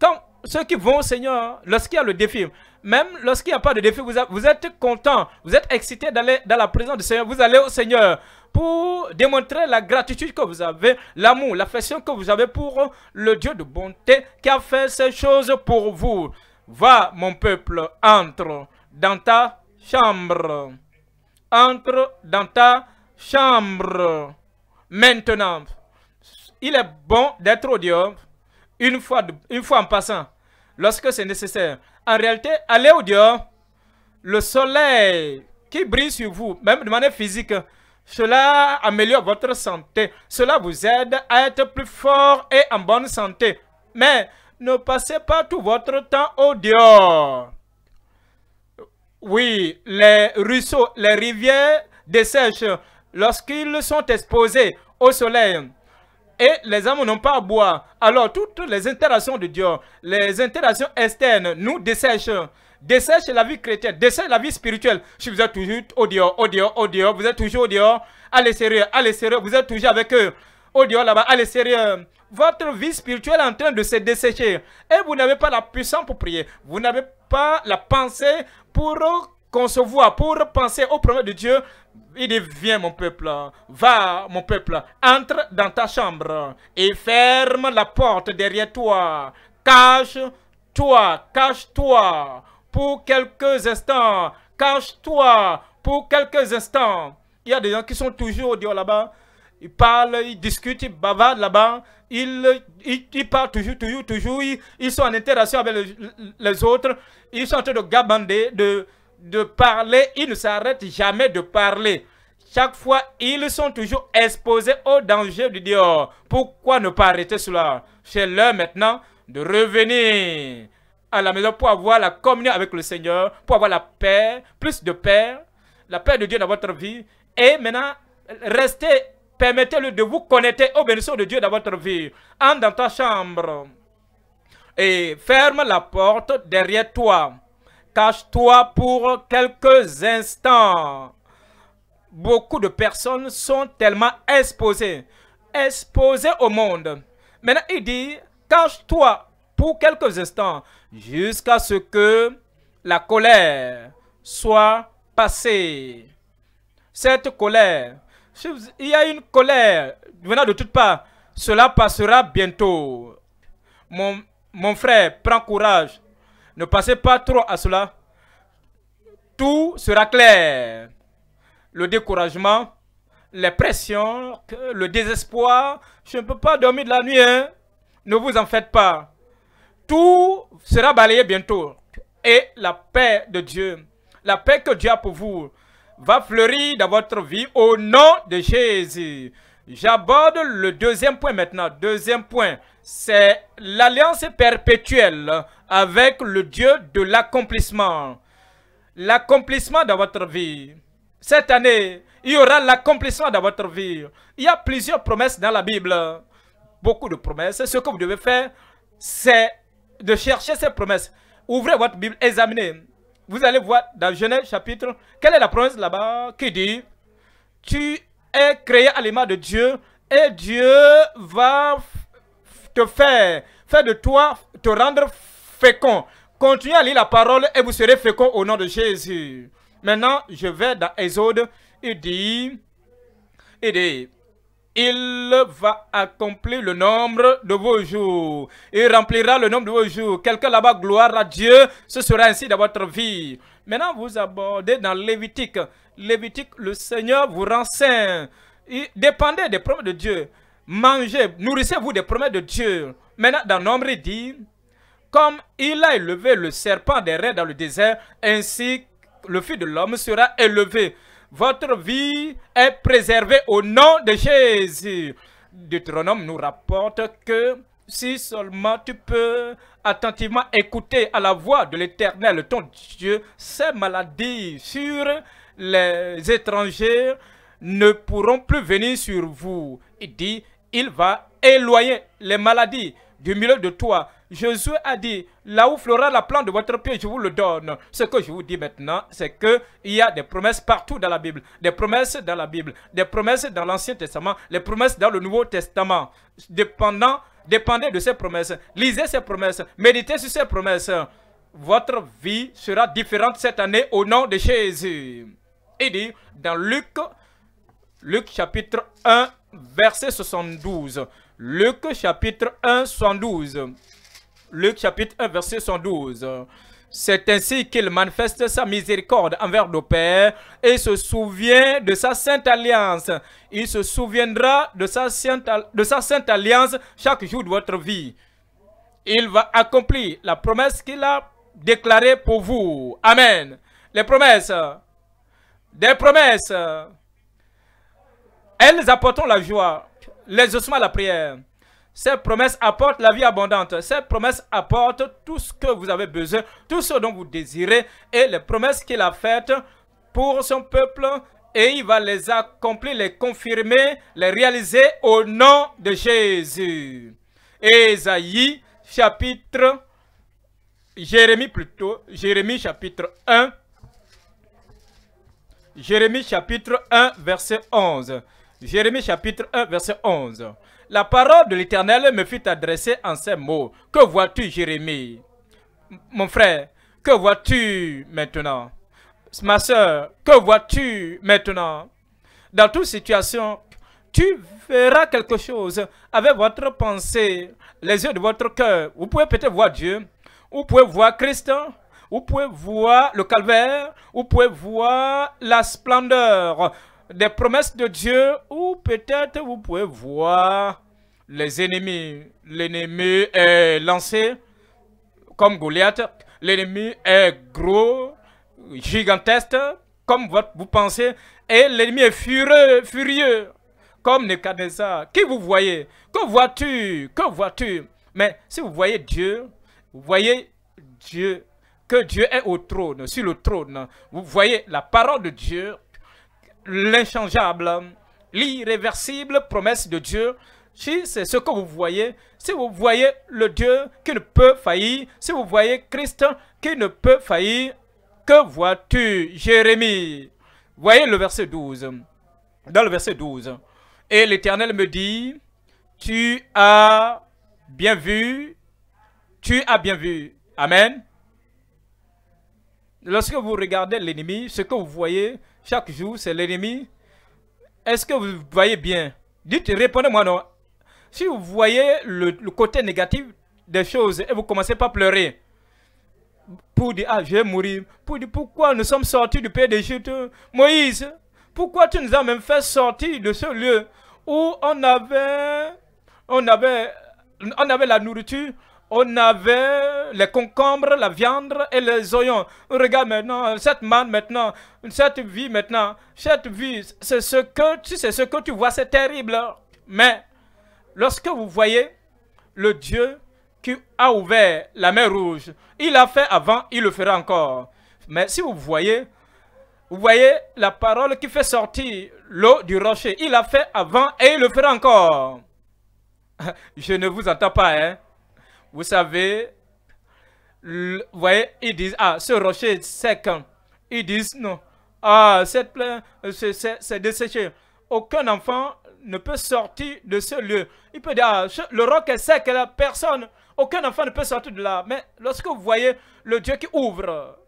Quand ceux qui vont au Seigneur, lorsqu'il y a le défi, même lorsqu'il n'y a pas de défi, vous, êtes content, vous êtes excité d'aller dans la présence du Seigneur. Vous allez au Seigneur pour démontrer la gratitude que vous avez, l'amour, l'affection que vous avez pour le Dieu de bonté qui a fait ces choses pour vous. Va, mon peuple, entre dans ta chambre. Entre dans ta chambre. Maintenant, il est bon d'être au une fois, une fois en passant, lorsque c'est nécessaire. En réalité, allez au Dieu, le soleil qui brille sur vous, même de manière physique, cela améliore votre santé. Cela vous aide à être plus fort et en bonne santé. Mais ne passez pas tout votre temps au dehors. Oui, les ruisseaux, les rivières dessèchent lorsqu'ils sont exposés au soleil. Et les hommes n'ont pas à boire. Alors, toutes les interactions de Dieu, les interactions externes nous dessèchent. Dessèche la vie chrétienne, dessèche la vie spirituelle. Si vous êtes toujours au dehors, au dehors, au dehors, vous êtes toujours au dehors, allez sérieux, allez sérieux vous êtes toujours avec eux, au dehors là-bas, allez sérieux Votre vie spirituelle est en train de se dessécher. Et vous n'avez pas la puissance pour prier. Vous n'avez pas la pensée pour concevoir, pour penser au promesses de Dieu. Il dit, viens mon peuple, va mon peuple, entre dans ta chambre et ferme la porte derrière toi. Cache-toi, cache-toi pour quelques instants. Cache-toi pour quelques instants. Il y a des gens qui sont toujours au là-bas. Ils parlent, ils discutent, ils bavardent là-bas. Ils, ils, parlent toujours, toujours, toujours. Ils, sont en interaction avec les autres. Ils sont en train de gabander, de, de parler. Ils ne s'arrêtent jamais de parler. Chaque fois, ils sont toujours exposés au danger du dehors. Pourquoi ne pas arrêter cela C'est l'heure maintenant de revenir à la maison pour avoir la communion avec le Seigneur, pour avoir la paix, plus de paix, la paix de Dieu dans votre vie. Et maintenant, restez, permettez-le de vous connecter aux bénédictions de Dieu dans votre vie. Entre dans ta chambre et ferme la porte derrière toi. Cache-toi pour quelques instants. Beaucoup de personnes sont tellement exposées, exposées au monde. Maintenant, il dit, cache-toi pour quelques instants jusqu'à ce que la colère soit passée. Cette colère, il y a une colère venant de toutes parts. Cela passera bientôt. Mon, frère, prends courage. Ne passez pas trop à cela. Tout sera clair. Le découragement, les pressions, le désespoir. Je ne peux pas dormir de la nuit. Hein. Ne vous en faites pas tout sera balayé bientôt. Et la paix de Dieu, la paix que Dieu a pour vous, va fleurir dans votre vie au nom de Jésus. J'aborde le deuxième point maintenant. Deuxième point, c'est l'alliance perpétuelle avec le Dieu de l'accomplissement. L'accomplissement dans votre vie. Cette année, il y aura l'accomplissement dans votre vie. Il y a plusieurs promesses dans la Bible. Beaucoup de promesses. Ce que vous devez faire, c'est de chercher ces promesses. Ouvrez votre Bible, examinez. Vous allez voir dans Genèse chapitre, quelle est la promesse là-bas qui dit Tu es créé à l'image de Dieu et Dieu va te faire, faire de toi, te rendre fécond. Continuez à lire la parole et vous serez fécond au nom de Jésus. Maintenant, je vais dans Exode. Il dit, il dit, il va accomplir le nombre de vos jours. Il remplira le nombre de vos jours. Quelqu'un là-bas, gloire à Dieu, ce sera ainsi dans votre vie. Maintenant, vous abordez dans Lévitique. Lévitique, le Seigneur vous renseigne. Il dépendez des promesses de Dieu. Mangez, nourrissez-vous des promesses de Dieu. Maintenant, dans Nombre, il dit, comme il a élevé le serpent des reins dans le désert, ainsi le Fils de l'homme sera élevé. Votre vie est préservée au nom de Jésus. Deutéronome nous rapporte que si seulement tu peux attentivement écouter à la voix de l'Éternel, ton Dieu, ces maladies sur les étrangers ne pourront plus venir sur vous. Il dit, il va éloigner les maladies du milieu de toi Jésus a dit, là où flora la plante de votre pied, je vous le donne. Ce que je vous dis maintenant, c'est qu'il y a des promesses partout dans la Bible. Des promesses dans la Bible, des promesses dans l'Ancien Testament, des promesses dans le Nouveau Testament. Dépendant, dépendez de ces promesses. Lisez ces promesses, méditez sur ces promesses. Votre vie sera différente cette année au nom de Jésus. Il dit dans Luc, Luc chapitre 1, verset 72. Luc chapitre 1, 72. Luc chapitre 1 verset 112. C'est ainsi qu'il manifeste sa miséricorde envers nos pères et se souvient de sa sainte alliance. Il se souviendra de sa sainte, alliance chaque jour de votre vie. Il va accomplir la promesse qu'il a déclarée pour vous. Amen. Les promesses, des promesses, elles apportent la joie, les ossements à la prière. Ces promesses apportent la vie abondante. Ces promesses apportent tout ce que vous avez besoin, tout ce dont vous désirez et les promesses qu'il a faites pour son peuple. Et il va les accomplir, les confirmer, les réaliser au nom de Jésus. Ésaïe chapitre, Jérémie plutôt, Jérémie chapitre 1. Jérémie chapitre 1 verset 11. Jérémie chapitre 1 verset 11 la parole de l'Éternel me fut adressée en ces mots. Que vois-tu, Jérémie Mon frère, que vois-tu maintenant Ma soeur, que vois-tu maintenant Dans toute situation, tu verras quelque chose avec votre pensée, les yeux de votre cœur. Vous pouvez peut-être voir Dieu, vous pouvez voir Christ, vous pouvez voir le calvaire, vous pouvez voir la splendeur des promesses de Dieu ou peut-être vous pouvez voir les ennemis. L'ennemi est lancé comme Goliath. L'ennemi est gros, gigantesque, comme vous pensez. Et l'ennemi est furieux, furieux, comme Nebuchadnezzar. Qui vous voyez Que vois-tu Que vois-tu Mais si vous voyez Dieu, vous voyez Dieu, que Dieu est au trône, sur le trône. Vous voyez la parole de Dieu l'inchangeable, l'irréversible promesse de Dieu. Si c'est ce que vous voyez, si vous voyez le Dieu qui ne peut faillir, si vous voyez Christ qui ne peut faillir, que vois-tu, Jérémie Voyez le verset 12. Dans le verset 12, et l'Éternel me dit, tu as bien vu, tu as bien vu. Amen. Lorsque vous regardez l'ennemi, ce que vous voyez, chaque jour, c'est l'ennemi. Est-ce que vous voyez bien Dites, répondez-moi non. Si vous voyez le, côté négatif des choses et vous commencez pas à pleurer pour dire, ah, je vais mourir, pour dire, pourquoi nous sommes sortis du pays d'Égypte Moïse, pourquoi tu nous as même fait sortir de ce lieu où on avait, on avait, on avait la nourriture, on avait les concombres, la viande et les oignons. Regarde maintenant, cette manne maintenant, cette vie maintenant, cette vie, c'est ce que tu, c'est ce que tu vois, c'est terrible. Mais lorsque vous voyez le Dieu qui a ouvert la mer rouge, il l'a fait avant, il le fera encore. Mais si vous voyez, vous voyez la parole qui fait sortir l'eau du rocher, il l'a fait avant et il le fera encore. *laughs* Je ne vous entends pas, hein. Vous savez, vous voyez, ils disent, ah, ce rocher est sec, hein. ils disent non. Ah, cette plaine, euh, c'est desséché. Aucun enfant ne peut sortir de ce lieu. Il peut dire, ah, le roc est sec, personne, aucun enfant ne peut sortir de là. Mais lorsque vous voyez le Dieu qui ouvre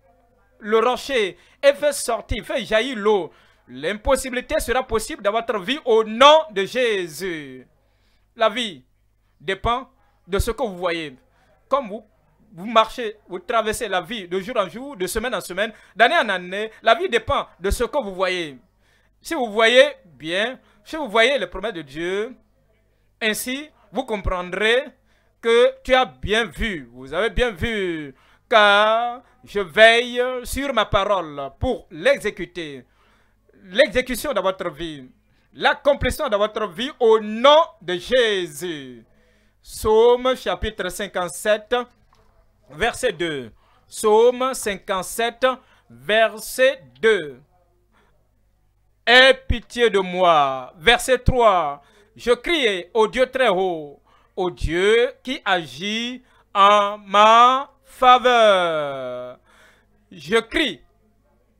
le rocher et fait sortir, fait jaillir l'eau, l'impossibilité sera possible dans votre vie au nom de Jésus. La vie dépend de ce que vous voyez. Comme vous, marchez, vous traversez la vie de jour en jour, de semaine en semaine, d'année en année, la vie dépend de ce que vous voyez. Si vous voyez bien, si vous voyez les promesses de Dieu, ainsi vous comprendrez que tu as bien vu, vous avez bien vu, car je veille sur ma parole pour l'exécuter. L'exécution de votre vie, l'accomplissement de votre vie au nom de Jésus. Psaume chapitre 57, verset 2. Psaume 57, verset 2. Aie pitié de moi. Verset 3. Je crie au Dieu très haut, au Dieu qui agit en ma faveur. Je crie.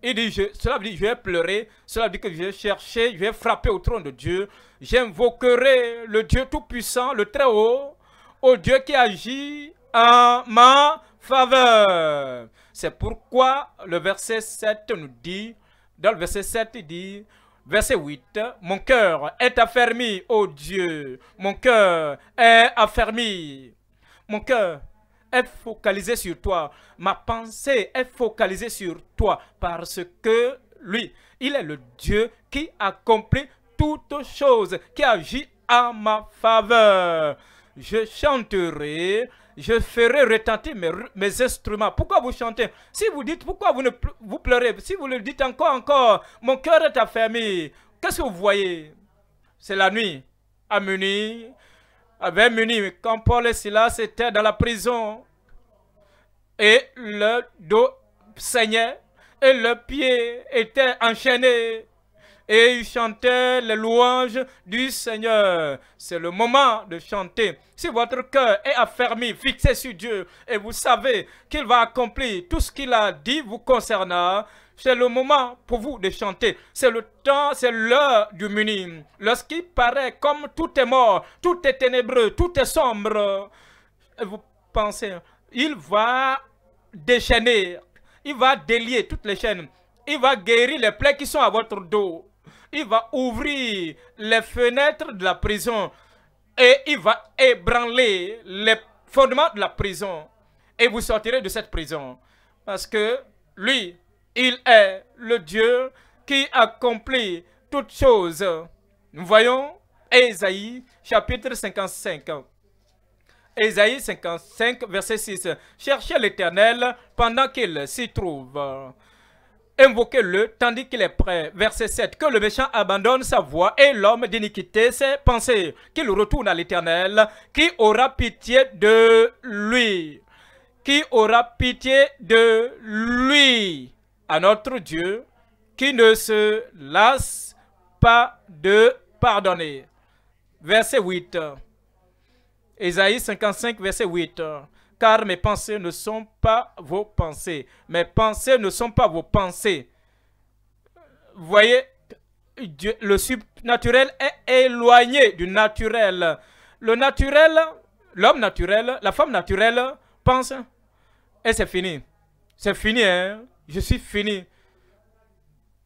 Il dit, je, cela veut dire je vais pleurer, cela veut dire que je vais chercher, je vais frapper au trône de Dieu. J'invoquerai le Dieu Tout-Puissant, le Très-Haut au Dieu qui agit en ma faveur. C'est pourquoi le verset 7 nous dit, dans le verset 7 il dit, verset 8, mon cœur est affermi, ô Dieu, mon cœur est affermi. Mon cœur est focalisé sur toi, ma pensée est focalisée sur toi, parce que lui, il est le Dieu qui accomplit toutes choses, qui agit en ma faveur je chanterai, je ferai retentir mes, instruments. Pourquoi vous chantez Si vous dites, pourquoi vous, ne, vous pleurez Si vous le dites encore, encore, mon cœur est affermi. Qu'est-ce que vous voyez C'est la nuit. À Muni, à quand Paul et Silas étaient dans la prison, et le dos saignait, et le pied était enchaîné, et ils chantaient les louanges du Seigneur. C'est le moment de chanter. Si votre cœur est affermi, fixé sur Dieu, et vous savez qu'il va accomplir tout ce qu'il a dit vous concernant, c'est le moment pour vous de chanter. C'est le temps, c'est l'heure du muni. Lorsqu'il paraît comme tout est mort, tout est ténébreux, tout est sombre, et vous pensez, il va déchaîner, il va délier toutes les chaînes, il va guérir les plaies qui sont à votre dos il va ouvrir les fenêtres de la prison et il va ébranler les fondements de la prison. Et vous sortirez de cette prison. Parce que lui, il est le Dieu qui accomplit toutes choses. Nous voyons Ésaïe chapitre 55. Ésaïe 55, verset 6. Cherchez l'Éternel pendant qu'il s'y trouve. Invoquez-le tandis qu'il est prêt. Verset 7. Que le méchant abandonne sa voie et l'homme d'iniquité ses pensées. Qu'il retourne à l'Éternel qui aura pitié de lui. Qui aura pitié de lui. À notre Dieu qui ne se lasse pas de pardonner. Verset 8. Ésaïe 55, verset 8 car mes pensées ne sont pas vos pensées. Mes pensées ne sont pas vos pensées. Vous voyez, le surnaturel est éloigné du naturel. Le naturel, l'homme naturel, la femme naturelle pense et c'est fini. C'est fini, hein. Je suis fini.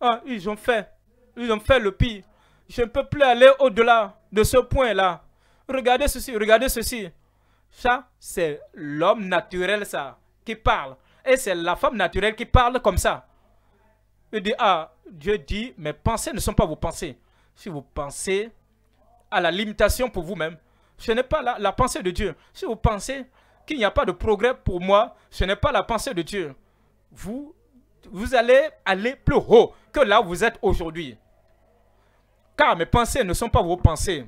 Ah, ils ont fait. Ils ont fait le pire. Je ne peux plus aller au-delà de ce point-là. Regardez ceci, regardez ceci. Ça, c'est l'homme naturel, ça, qui parle. Et c'est la femme naturelle qui parle comme ça. Il dit, ah, Dieu dit, mes pensées ne sont pas vos pensées. Si vous pensez à la limitation pour vous-même, ce n'est pas la, pensée de Dieu. Si vous pensez qu'il n'y a pas de progrès pour moi, ce n'est pas la pensée de Dieu. Vous, vous allez aller plus haut que là où vous êtes aujourd'hui. Car mes pensées ne sont pas vos pensées.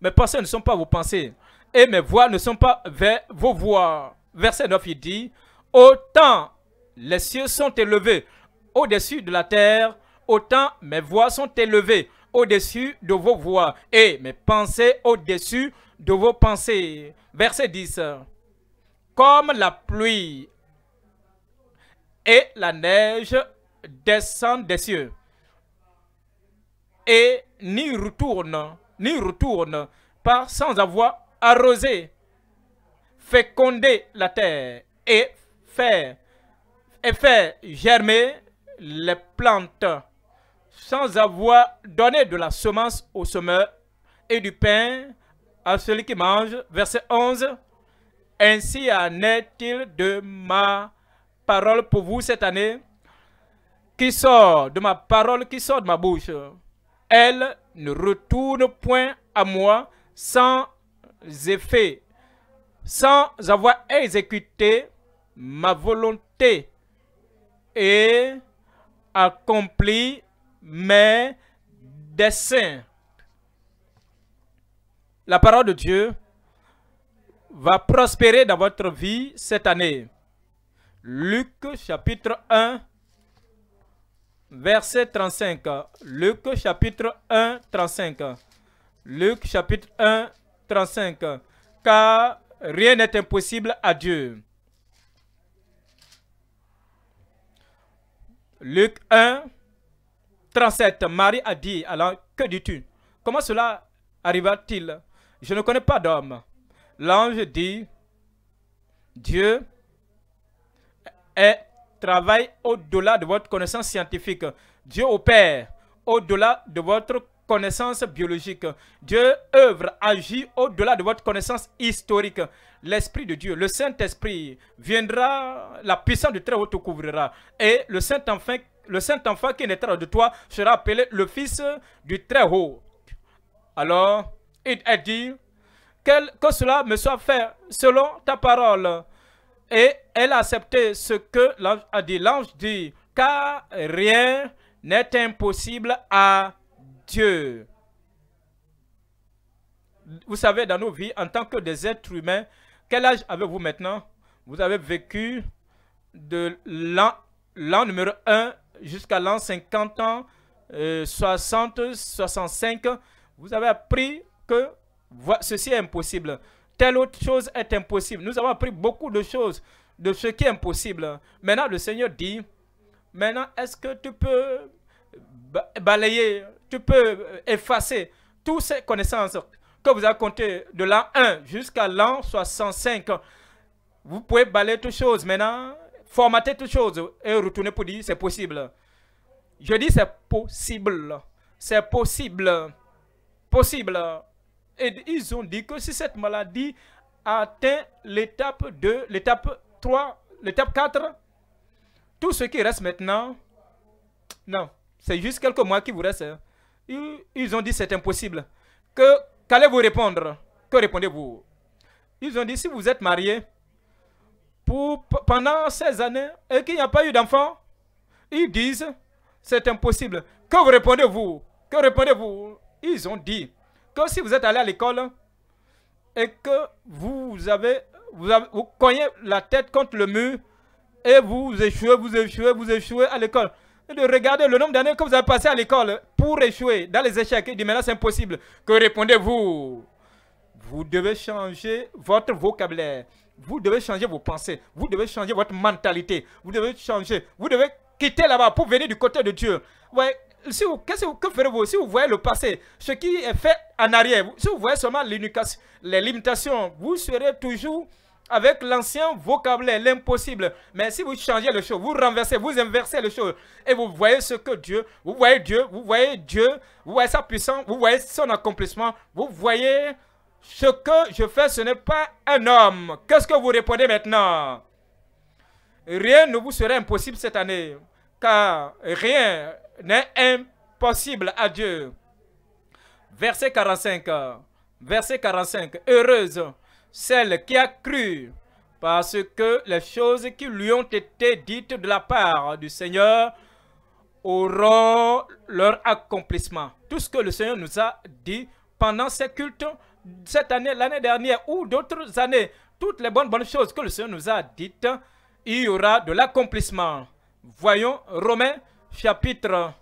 Mes pensées ne sont pas vos pensées et mes voix ne sont pas vers vos voix. Verset 9, il dit, Autant les cieux sont élevés au-dessus de la terre, autant mes voix sont élevées au-dessus de vos voix, et mes pensées au-dessus de vos pensées. Verset 10. Comme la pluie et la neige descendent des cieux et n'y retournent, ni retournent pas sans avoir arroser, féconder la terre et faire, germer les plantes sans avoir donné de la semence au semeur et du pain à celui qui mange. Verset 11. Ainsi en est-il de ma parole pour vous cette année qui sort de ma parole, qui sort de ma bouche. Elle ne retourne point à moi sans effets sans avoir exécuté ma volonté et accompli mes desseins. La parole de Dieu va prospérer dans votre vie cette année. Luc chapitre 1, verset 35. Luc chapitre 1, 35. Luc chapitre 1, 35. Car rien n'est impossible à Dieu. Luc 1, 37. Marie a dit, alors que dis-tu Comment cela arriva-t-il Je ne connais pas d'homme. L'ange dit, Dieu est, travaille au-delà de votre connaissance scientifique. Dieu opère au-delà de votre connaissance biologique. Dieu œuvre, agit au-delà de votre connaissance historique. L'Esprit de Dieu, le Saint-Esprit viendra, la puissance du Très-Haut te couvrira. Et le Saint-Enfant le saint enfant qui naîtra de toi sera appelé le Fils du Très-Haut. Alors, il a dit que, que cela me soit fait selon ta parole. Et elle a accepté ce que l'ange a dit. L'ange dit, car rien n'est impossible à Dieu. Vous savez, dans nos vies, en tant que des êtres humains, quel âge avez-vous maintenant Vous avez vécu de l'an numéro 1 jusqu'à l'an 50 ans, 60, 65. Vous avez appris que ceci est impossible. Telle autre chose est impossible. Nous avons appris beaucoup de choses de ce qui est impossible. Maintenant, le Seigneur dit, maintenant, est-ce que tu peux balayer tu peux euh, effacer toutes ces connaissances que vous avez comptées de l'an 1 jusqu'à l'an 65. Vous pouvez balayer toutes choses maintenant, formater toutes choses et retourner pour dire c'est possible. Je dis c'est possible. C'est possible. Possible. Et ils ont dit que si cette maladie atteint l'étape 2, l'étape 3, l'étape 4, tout ce qui reste maintenant, non, c'est juste quelques mois qui vous restent. Hein. Ils, ont dit c'est impossible. qu'allez-vous répondre Que répondez-vous Ils ont dit si vous êtes marié pour, pendant 16 années et qu'il n'y a pas eu d'enfant, ils disent c'est impossible. Que vous répondez-vous Que répondez-vous Ils ont dit que si vous êtes allé à l'école et que vous avez, vous avez, vous cognez la tête contre le mur et vous échouez, vous échouez, vous échouez à l'école de regarder le nombre d'années que vous avez passé à l'école pour échouer dans les échecs. et dire maintenant c'est impossible. Que répondez-vous Vous devez changer votre vocabulaire. Vous devez changer vos pensées. Vous devez changer votre mentalité. Vous devez changer. Vous devez quitter là-bas pour venir du côté de Dieu. Ouais. Si que, que ferez-vous si vous voyez le passé, ce qui est fait en arrière, si vous voyez seulement les limitations, vous serez toujours avec l'ancien vocabulaire, l'impossible. Mais si vous changez le show, vous renversez, vous inversez le show, Et vous voyez ce que Dieu, vous voyez Dieu, vous voyez Dieu, vous voyez sa puissance, vous voyez son accomplissement, vous voyez ce que je fais, ce n'est pas un homme. Qu'est-ce que vous répondez maintenant Rien ne vous sera impossible cette année, car rien n'est impossible à Dieu. Verset 45, verset 45, heureuse celle qui a cru, parce que les choses qui lui ont été dites de la part du Seigneur auront leur accomplissement. Tout ce que le Seigneur nous a dit pendant ces cultes, cette année, l'année dernière ou d'autres années, toutes les bonnes, bonnes choses que le Seigneur nous a dites, il y aura de l'accomplissement. Voyons Romains chapitre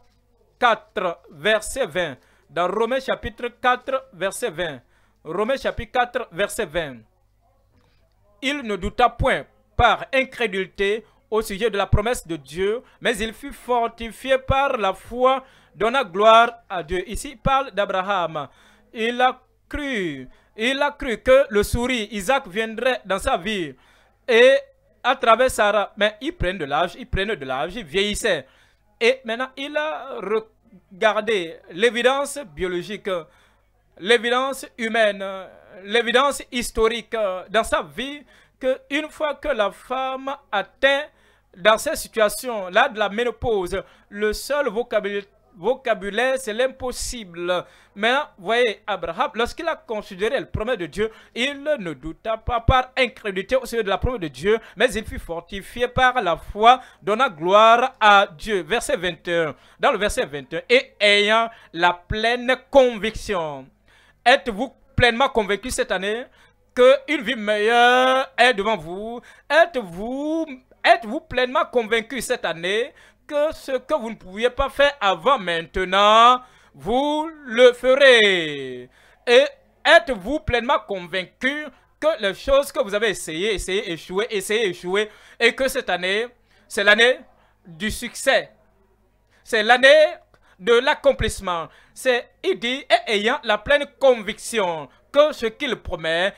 4, verset 20. Dans Romains chapitre 4, verset 20. Romains chapitre 4, verset 20. Il ne douta point par incrédulité au sujet de la promesse de Dieu, mais il fut fortifié par la foi, donna gloire à Dieu. Ici, il parle d'Abraham. Il a cru, il a cru que le sourire Isaac viendrait dans sa vie. Et à travers Sarah, mais ils prennent de l'âge, ils prennent de l'âge, ils Et maintenant, il a regardé l'évidence biologique l'évidence humaine, l'évidence historique euh, dans sa vie qu'une fois que la femme atteint dans cette situation, là de la ménopause, le seul vocabulaire, vocabulaire c'est l'impossible. Mais voyez, Abraham, lorsqu'il a considéré le promesse de Dieu, il ne douta pas par incrédulité au sujet de la promesse de Dieu, mais il fut fortifié par la foi, donna gloire à Dieu. Verset 21, dans le verset 21, et ayant la pleine conviction Êtes-vous pleinement convaincu cette année qu'une vie meilleure est devant vous Êtes-vous êtes pleinement convaincu cette année que ce que vous ne pouviez pas faire avant maintenant, vous le ferez Et êtes-vous pleinement convaincu que les choses que vous avez essayé, essayées, échoué, essayées, échoué, et que cette année, c'est l'année du succès. C'est l'année de l'accomplissement c'est il dit et ayant la pleine conviction que ce qu'il promet,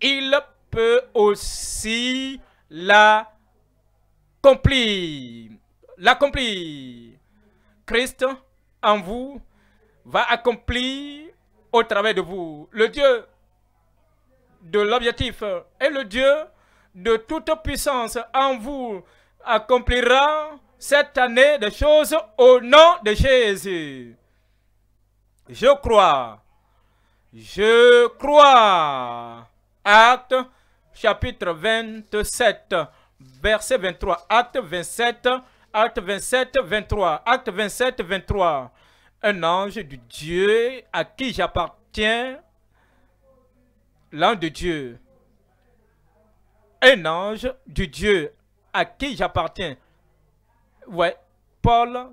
il peut aussi l'accomplir. L'accomplir. Christ en vous va accomplir au travers de vous. Le Dieu de l'objectif et le Dieu de toute puissance en vous accomplira cette année des choses au nom de Jésus. Je crois. Je crois. Acte chapitre 27, verset 23. Acte 27, acte 27, 23. Acte 27, 23. Un ange de Dieu à qui j'appartiens. L'ange de Dieu. Un ange du Dieu à qui j'appartiens. Ouais, Paul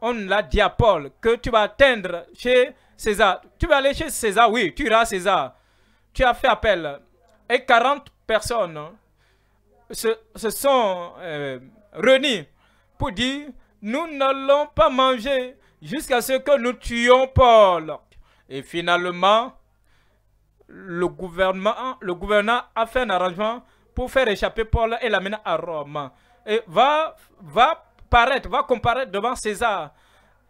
on l'a dit à Paul que tu vas atteindre chez César. Tu vas aller chez César, oui, tu iras à César. Tu as fait appel. Et 40 personnes se, sont euh, réunies pour dire, nous n'allons pas manger jusqu'à ce que nous tuions Paul. Et finalement, le, gouvernement, le a fait un arrangement pour faire échapper Paul et l'amener à Rome. Et va, va va comparaître devant César.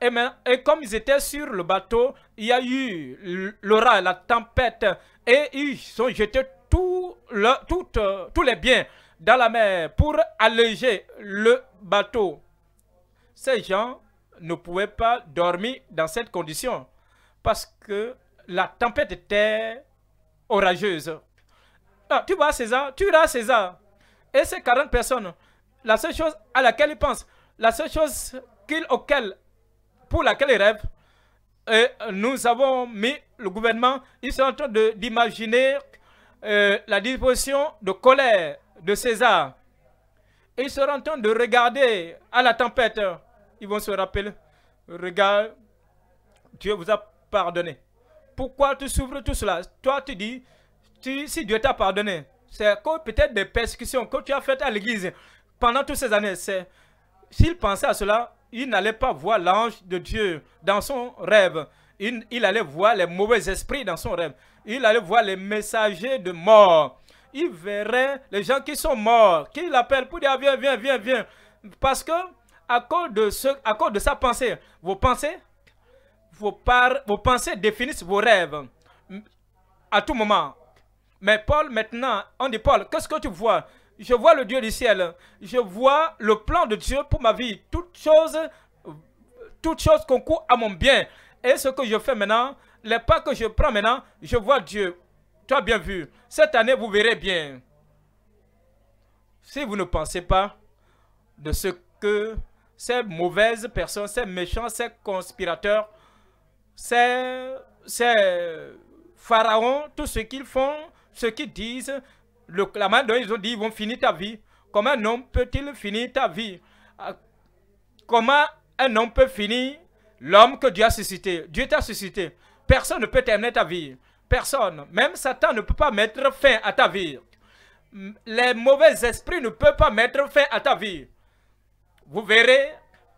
Et, comme ils étaient sur le bateau, il y a eu l'aura, la tempête, et ils ont jeté tout euh, tous les biens dans la mer pour alléger le bateau. Ces gens ne pouvaient pas dormir dans cette condition parce que la tempête était orageuse. Ah, tu vois César, tu vois César. Et ces 40 personnes, la seule chose à laquelle ils pensent, la seule chose qu'il, auquel, pour laquelle ils rêve, et nous avons mis le gouvernement, ils sont en train d'imaginer euh, la disposition de colère de César. Ils sont en train de regarder à la tempête. Ils vont se rappeler, regarde, Dieu vous a pardonné. Pourquoi tu souffres tout cela Toi, tu dis, si Dieu t'a pardonné, c'est peut-être des persécutions que tu as faites à l'Église pendant toutes ces années. S'il pensait à cela, il n'allait pas voir l'ange de Dieu dans son rêve. Il, allait voir les mauvais esprits dans son rêve. Il allait voir les messagers de mort. Il verrait les gens qui sont morts, qui l'appellent pour dire viens, viens, viens, viens. Parce que à cause de, ce, à cause de sa pensée, vos pensées, vos, vos pensées définissent vos rêves à tout moment. Mais Paul, maintenant, on dit Paul, qu'est-ce que tu vois je vois le Dieu du ciel. Je vois le plan de Dieu pour ma vie. Toutes choses, concourent à mon bien. Et ce que je fais maintenant, les pas que je prends maintenant, je vois Dieu. Tu as bien vu. Cette année, vous verrez bien. Si vous ne pensez pas de ce que ces mauvaises personnes, ces méchants, ces conspirateurs, ces, ces pharaons, tout ce qu'ils font, ce qu'ils disent, le, la dont ils ont dit ils vont finir ta vie. Comment un homme peut-il finir ta vie ah, Comment un homme peut finir l'homme que Dieu a suscité Dieu t'a suscité. Personne ne peut terminer ta vie. Personne. Même Satan ne peut pas mettre fin à ta vie. Les mauvais esprits ne peuvent pas mettre fin à ta vie. Vous verrez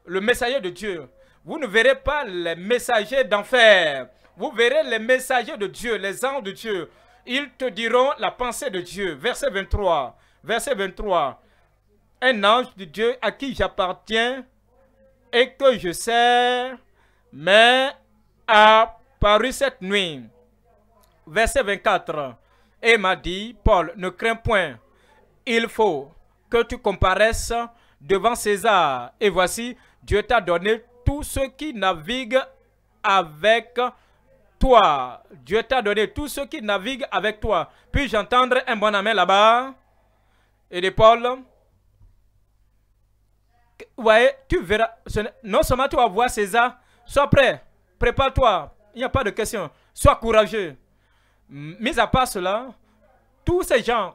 le messager de Dieu. Vous ne verrez pas les messagers d'enfer. Vous verrez les messagers de Dieu, les anges de Dieu ils te diront la pensée de Dieu. Verset 23. Verset 23. Un ange de Dieu à qui j'appartiens et que je sers, mais apparu cette nuit. Verset 24. Et m'a dit, Paul, ne crains point, il faut que tu comparaisses devant César. Et voici, Dieu t'a donné tous ceux qui navigue avec toi, Dieu t'a donné tous ceux qui naviguent avec toi. Puis-je entendre un bon amen là-bas Et de Paul Ouais, tu verras. Non seulement tu vas voir César, sois prêt, prépare-toi, il n'y a pas de question, sois courageux. Mis à part cela, tous ces gens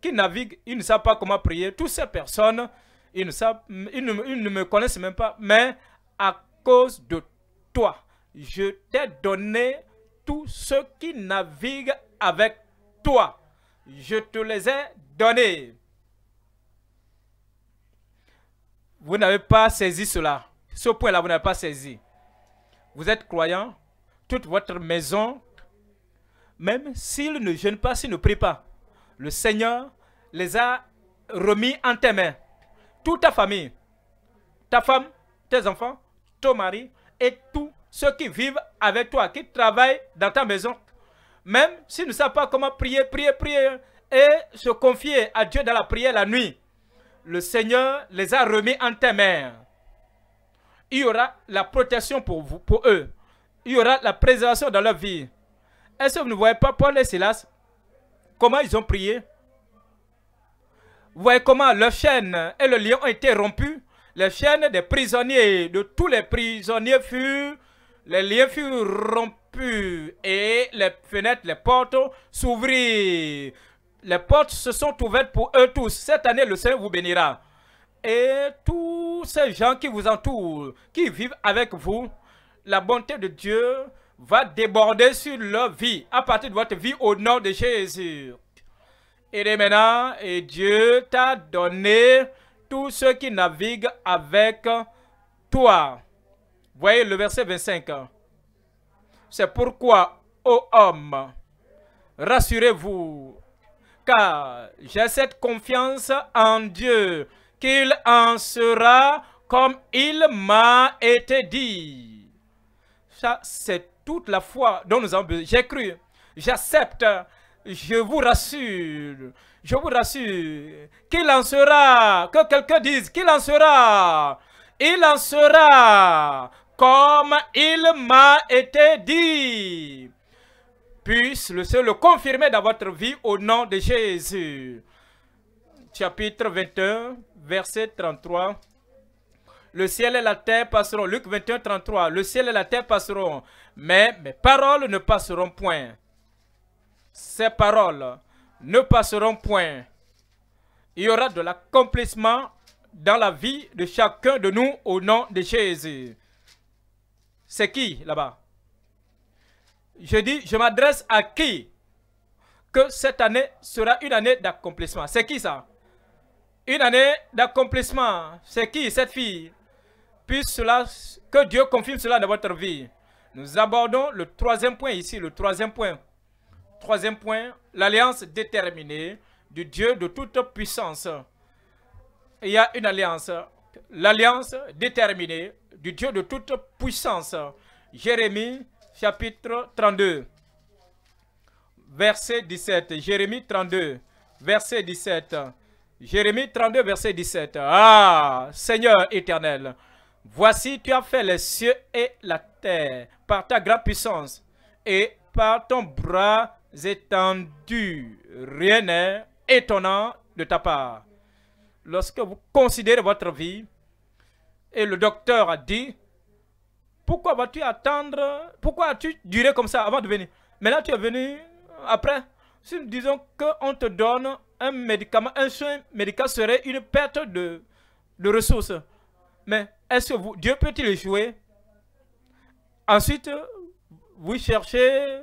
qui naviguent, ils ne savent pas comment prier, toutes ces personnes, ils ne, savent, ils ne me connaissent même pas, mais à cause de toi, je t'ai donné tous ceux qui naviguent avec toi. Je te les ai donnés. Vous n'avez pas saisi cela. Ce point-là, vous n'avez pas saisi. Vous êtes croyant, toute votre maison, même s'ils ne jeûnent pas, s'ils ne prient pas, le Seigneur les a remis en tes mains. Toute ta famille, ta femme, tes enfants, ton mari et tout ceux qui vivent avec toi, qui travaillent dans ta maison. Même s'ils ne savent pas comment prier, prier, prier hein, et se confier à Dieu dans la prière la nuit, le Seigneur les a remis en tes mains. Il y aura la protection pour, vous, pour eux. Il y aura la préservation dans leur vie. Est-ce que vous ne voyez pas Paul les Silas Comment ils ont prié Vous voyez comment leurs chaîne et le lion ont été rompus. Les chaînes des prisonniers, de tous les prisonniers furent les liens furent rompus et les fenêtres, les portes s'ouvrirent. Les portes se sont ouvertes pour eux tous. Cette année, le Seigneur vous bénira. Et tous ces gens qui vous entourent, qui vivent avec vous, la bonté de Dieu va déborder sur leur vie, à partir de votre vie au nom de Jésus. Et maintenant, et Dieu t'a donné tous ceux qui naviguent avec toi. Voyez le verset 25. Hein. C'est pourquoi, ô homme, rassurez-vous, car j'ai cette confiance en Dieu, qu'il en sera comme il m'a été dit. Ça, c'est toute la foi dont nous avons besoin. J'ai cru, j'accepte, je vous rassure, je vous rassure, qu'il en sera, que quelqu'un dise qu'il en sera, il en sera comme il m'a été dit. Puisse le Seul le confirmer dans votre vie au nom de Jésus. Chapitre 21, verset 33. Le ciel et la terre passeront. Luc 21, 33. Le ciel et la terre passeront, mais mes paroles ne passeront point. Ces paroles ne passeront point. Il y aura de l'accomplissement dans la vie de chacun de nous au nom de Jésus. C'est qui là-bas Je dis, je m'adresse à qui que cette année sera une année d'accomplissement. C'est qui ça Une année d'accomplissement. C'est qui cette fille Puisse cela, que Dieu confirme cela dans votre vie. Nous abordons le troisième point ici, le troisième point. Troisième point, l'alliance déterminée du Dieu de toute puissance. Il y a une alliance, l'alliance déterminée du Dieu de toute puissance. Jérémie chapitre 32, verset 17. Jérémie 32, verset 17. Jérémie 32, verset 17. Ah, Seigneur éternel, voici tu as fait les cieux et la terre par ta grande puissance et par ton bras étendu. Rien n'est étonnant de ta part. Lorsque vous considérez votre vie, et le docteur a dit, pourquoi vas-tu attendre Pourquoi as-tu duré comme ça avant de venir Mais là, tu es venu après. Si nous disons qu'on te donne un médicament, un soin médical serait une perte de, ressources. Mais est-ce que vous, Dieu peut-il échouer Ensuite, vous cherchez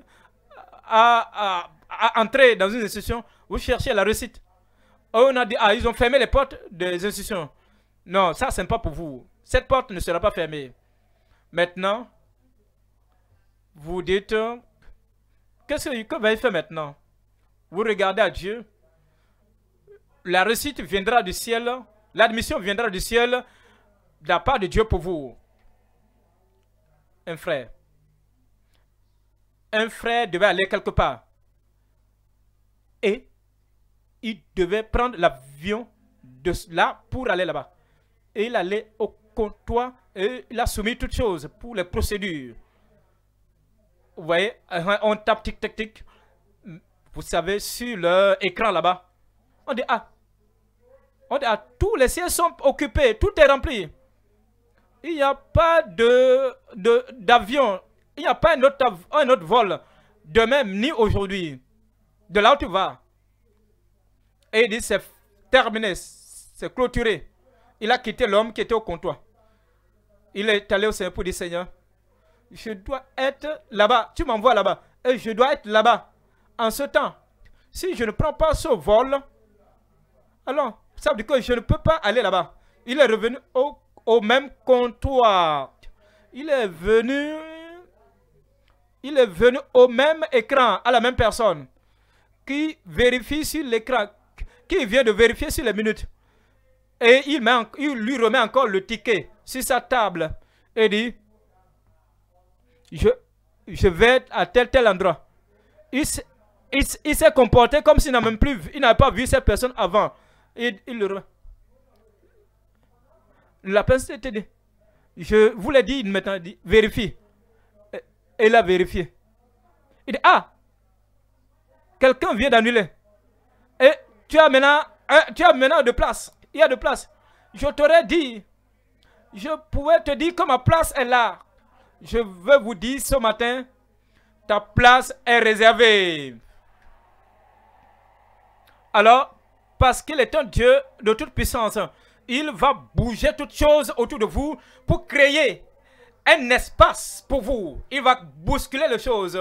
à, entrer dans une institution, vous cherchez la réussite. On a dit, ah, ils ont fermé les portes des institutions. Non, ça, c'est pas pour vous. Cette porte ne sera pas fermée. Maintenant, vous dites, qu'est-ce que va faire maintenant Vous regardez à Dieu. La réussite viendra du ciel. L'admission viendra du ciel de la part de Dieu pour vous. Un frère. Un frère devait aller quelque part. Et il devait prendre l'avion de là pour aller là-bas. Et il allait au toi et il a soumis toutes choses pour les procédures. Vous voyez, on tape tic tic, tic Vous savez, sur l'écran écran là-bas, on dit Ah, on dit, ah, tous les sièges sont occupés, tout est rempli. Il n'y a pas d'avion, de, d'avion, il n'y a pas un autre, un autre vol, de même ni aujourd'hui. De là où tu vas. Et il dit, c'est terminé, c'est clôturé. Il a quitté l'homme qui était au comptoir. Il est allé au pour du Seigneur. Je dois être là-bas. Tu m'envoies là-bas. Et je dois être là-bas. En ce temps, si je ne prends pas ce vol, alors, ça veut dire que je ne peux pas aller là-bas. Il est revenu au, au, même comptoir. Il est venu... Il est venu au même écran, à la même personne, qui vérifie sur l'écran, qui vient de vérifier sur les minutes. Et il, met, lui remet encore le ticket sur sa table et dit, je, je vais à tel tel endroit. Il, s'est comporté comme s'il n'a même plus, il n'avait pas vu cette personne avant. Il, il le La personne était dit, je vous l'ai dit maintenant, dit, vérifie. Et, il a vérifié. Il dit, ah, quelqu'un vient d'annuler. Et tu as maintenant, hein, tu as maintenant de place. Il y a de place. Je t'aurais dit, je pouvais te dire que ma place est là. Je veux vous dire ce matin, ta place est réservée. Alors, parce qu'il est un Dieu de toute puissance, il va bouger toutes choses autour de vous pour créer un espace pour vous. Il va bousculer les choses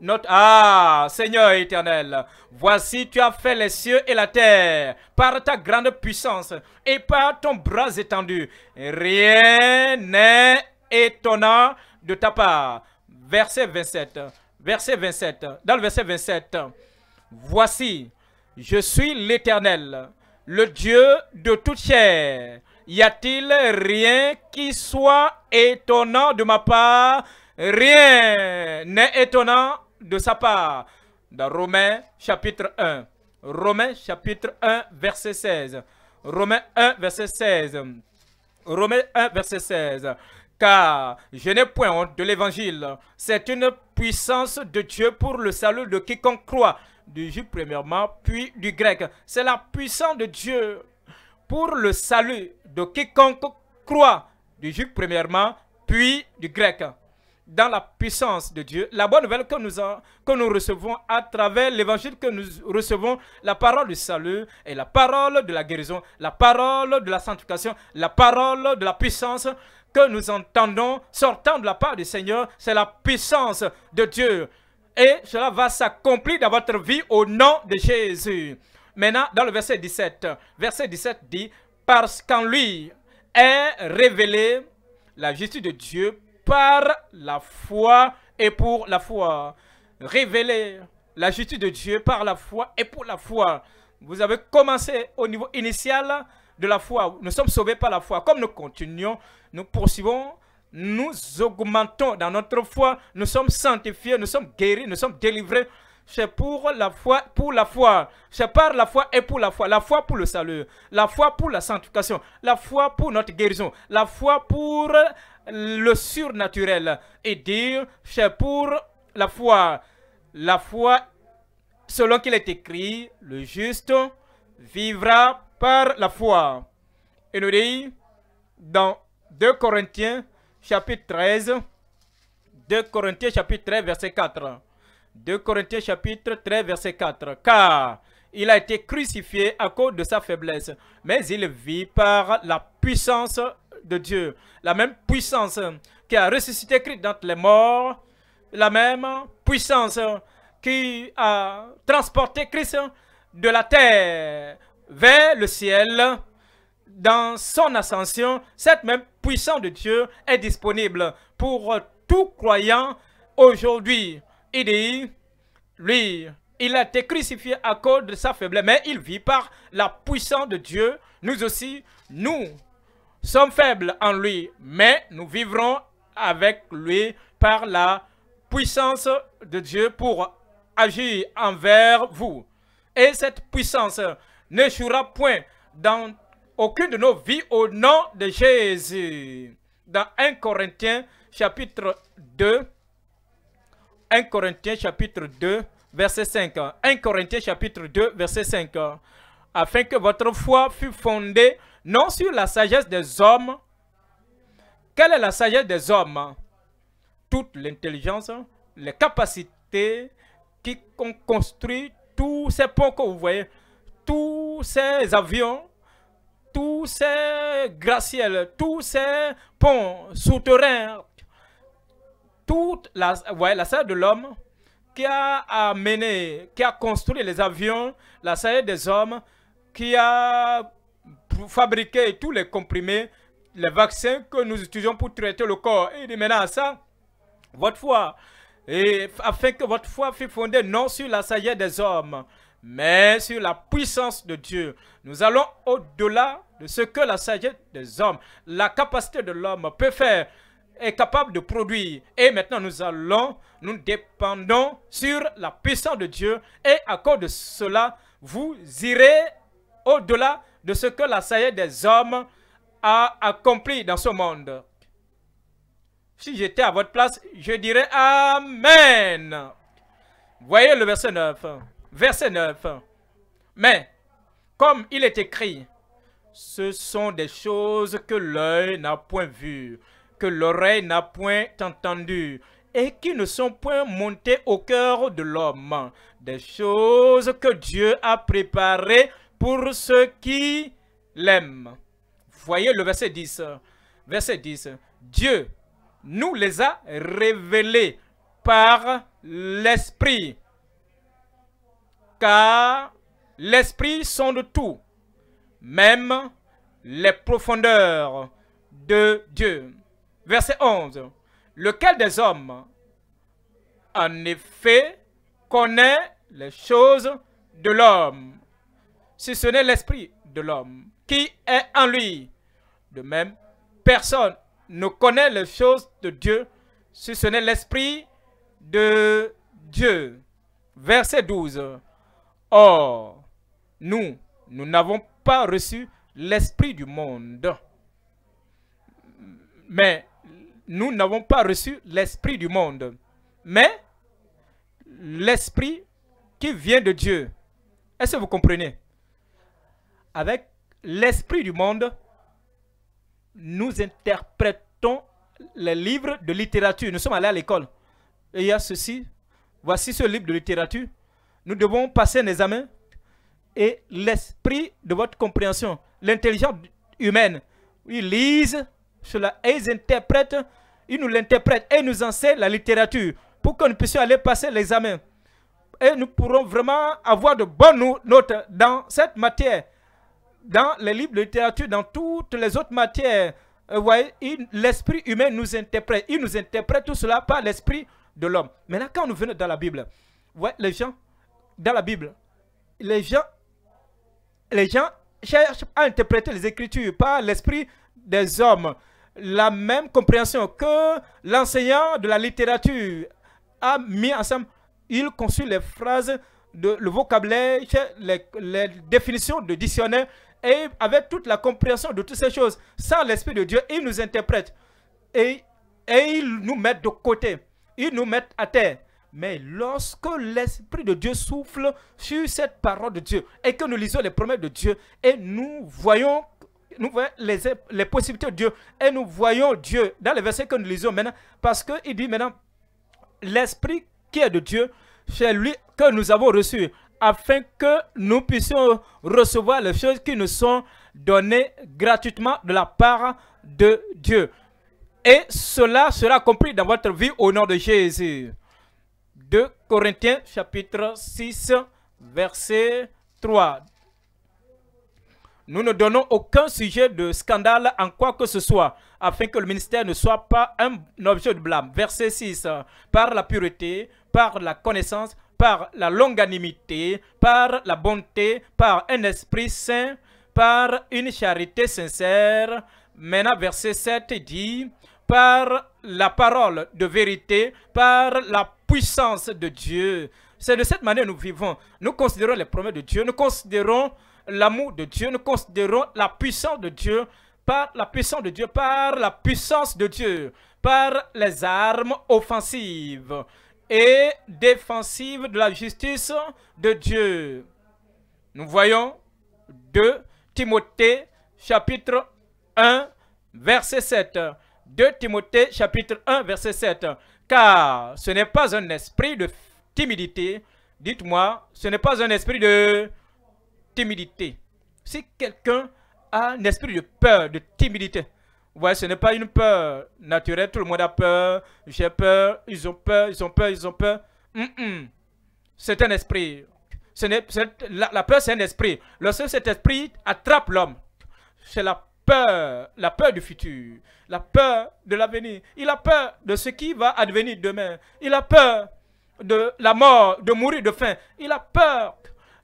notre Ah, Seigneur éternel, voici tu as fait les cieux et la terre par ta grande puissance et par ton bras étendu. Rien n'est étonnant de ta part. Verset 27. Verset 27. Dans le verset 27. Voici, je suis l'Éternel, le Dieu de toute chair. Y a-t-il rien qui soit étonnant de ma part Rien n'est étonnant de sa part dans Romains chapitre 1. Romains chapitre 1 verset 16. Romains 1 verset 16. Romains 1 verset 16. Car je n'ai point honte de l'évangile. C'est une puissance de Dieu pour le salut de quiconque croit. Du juif premièrement, puis du grec. C'est la puissance de Dieu pour le salut de quiconque croit. Du juif premièrement, puis du grec dans la puissance de Dieu, la bonne nouvelle que nous, que nous recevons à travers l'évangile que nous recevons, la parole du salut et la parole de la guérison, la parole de la sanctification, la parole de la puissance que nous entendons sortant de la part du Seigneur, c'est la puissance de Dieu. Et cela va s'accomplir dans votre vie au nom de Jésus. Maintenant, dans le verset 17, verset 17 dit, parce qu'en lui est révélée la justice de Dieu par la foi et pour la foi. Révéler la justice de Dieu par la foi et pour la foi. Vous avez commencé au niveau initial de la foi. Nous sommes sauvés par la foi. Comme nous continuons, nous poursuivons, nous augmentons dans notre foi. Nous sommes sanctifiés, nous sommes guéris, nous sommes délivrés c'est pour la foi, pour la foi. C'est par la foi et pour la foi. La foi pour le salut, la foi pour la sanctification, la foi pour notre guérison, la foi pour le surnaturel. Et dire, c'est pour la foi. La foi, selon qu'il est écrit, le juste vivra par la foi. Et nous dit dans 2 Corinthiens chapitre 13, 2 Corinthiens chapitre 13 verset 4. 2 Corinthiens chapitre 13 verset 4. Car il a été crucifié à cause de sa faiblesse, mais il vit par la puissance de Dieu. La même puissance qui a ressuscité Christ dans les morts, la même puissance qui a transporté Christ de la terre vers le ciel dans son ascension, cette même puissance de Dieu est disponible pour tout croyant aujourd'hui. Il dit, lui, il a été crucifié à cause de sa faiblesse, mais il vit par la puissance de Dieu. Nous aussi, nous sommes faibles en lui, mais nous vivrons avec lui par la puissance de Dieu pour agir envers vous. Et cette puissance ne jouera point dans aucune de nos vies au nom de Jésus. Dans 1 Corinthiens chapitre 2, 1 Corinthiens chapitre 2, verset 5. 1 Corinthiens chapitre 2, verset 5. Afin que votre foi fût fondée non sur la sagesse des hommes. Quelle est la sagesse des hommes Toute l'intelligence, les capacités qui ont construit tous ces ponts que vous voyez, tous ces avions, tous ces gratte tous ces ponts souterrains, toute la, ouais, la salle de l'homme qui a amené, qui a construit les avions, la salle des hommes, qui a fabriqué tous les comprimés, les vaccins que nous utilisons pour traiter le corps. Et il dit maintenant ça, votre foi, et afin que votre foi fût fondée non sur la sagesse des hommes, mais sur la puissance de Dieu. Nous allons au-delà de ce que la sagesse des hommes, la capacité de l'homme peut faire est capable de produire. Et maintenant, nous allons, nous dépendons sur la puissance de Dieu. Et à cause de cela, vous irez au-delà de ce que la saillie des hommes a accompli dans ce monde. Si j'étais à votre place, je dirais Amen. Voyez le verset 9. Verset 9. Mais, comme il est écrit, ce sont des choses que l'œil n'a point vues, que l'oreille n'a point entendu et qui ne sont point montées au cœur de l'homme, des choses que Dieu a préparées pour ceux qui l'aiment. Voyez le verset 10. Verset 10. Dieu nous les a révélées par l'Esprit, car l'Esprit de tout, même les profondeurs de Dieu. Verset 11. Lequel des hommes, en effet, connaît les choses de l'homme, si ce n'est l'esprit de l'homme qui est en lui De même, personne ne connaît les choses de Dieu, si ce n'est l'esprit de Dieu. Verset 12. Or, nous, nous n'avons pas reçu l'esprit du monde, mais nous n'avons pas reçu l'esprit du monde, mais l'esprit qui vient de Dieu. Est-ce que vous comprenez Avec l'esprit du monde, nous interprétons les livres de littérature. Nous sommes allés à l'école. il y a ceci. Voici ce livre de littérature. Nous devons passer un examen. Et l'esprit de votre compréhension, l'intelligence humaine, ils lisent cela et ils interprètent il nous l'interprète et il nous enseigne la littérature pour que nous puissions aller passer l'examen. Et nous pourrons vraiment avoir de bonnes notes dans cette matière, dans les livres de littérature, dans toutes les autres matières. Euh, vous voyez, l'esprit humain nous interprète. Il nous interprète tout cela par l'esprit de l'homme. Maintenant, quand nous venons dans la Bible, vous voyez, les gens, dans la Bible, les gens, les gens cherchent à interpréter les Écritures par l'esprit des hommes la même compréhension que l'enseignant de la littérature a mis ensemble. Il conçut les phrases, de, le vocabulaire, les, les définitions de dictionnaire et avec toute la compréhension de toutes ces choses. Sans l'Esprit de Dieu, il nous interprète et, et il nous met de côté. Il nous met à terre. Mais lorsque l'Esprit de Dieu souffle sur cette parole de Dieu et que nous lisons les promesses de Dieu et nous voyons nous voyons les, les possibilités de Dieu et nous voyons Dieu dans les versets que nous lisons maintenant parce qu'il dit maintenant l'esprit qui est de Dieu, c'est lui que nous avons reçu afin que nous puissions recevoir les choses qui nous sont données gratuitement de la part de Dieu. Et cela sera compris dans votre vie au nom de Jésus. 2 Corinthiens chapitre 6 verset 3. Nous ne donnons aucun sujet de scandale en quoi que ce soit, afin que le ministère ne soit pas un objet de blâme. Verset 6. Euh, par la pureté, par la connaissance, par la longanimité, par la bonté, par un esprit saint, par une charité sincère. Maintenant, verset 7 dit, par la parole de vérité, par la puissance de Dieu. C'est de cette manière que nous vivons. Nous considérons les promesses de Dieu, nous considérons l'amour de Dieu, nous considérons la puissance de Dieu par la puissance de Dieu, par la puissance de Dieu, par les armes offensives et défensives de la justice de Dieu. Nous voyons 2 Timothée chapitre 1 verset 7. 2 Timothée chapitre 1 verset 7. Car ce n'est pas un esprit de timidité, dites-moi, ce n'est pas un esprit de timidité. Si quelqu'un a un esprit de peur, de timidité, ouais, ce n'est pas une peur naturelle. Tout le monde a peur. J'ai peur. Ils ont peur. Ils ont peur. Ils ont peur. C'est un esprit. Ce la, la, peur, c'est un esprit. Lorsque cet esprit attrape l'homme, c'est la peur, la peur du futur, la peur de l'avenir. Il a peur de ce qui va advenir demain. Il a peur de la mort, de mourir de faim. Il a peur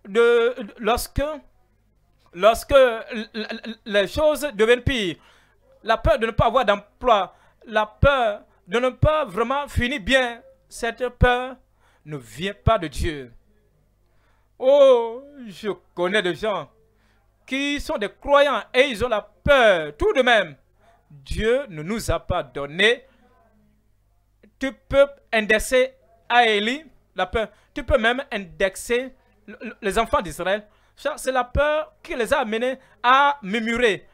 de, lorsque, lorsque les choses deviennent pires, la peur de ne pas avoir d'emploi, la peur de ne pas vraiment finir bien, cette peur ne vient pas de Dieu. Oh, je connais des gens qui sont des croyants et ils ont la peur. Tout de même, Dieu ne nous a pas donné. Tu peux indexer à Élie la peur. Tu peux même indexer les enfants d'Israël, c'est la peur qui les a amenés à murmurer,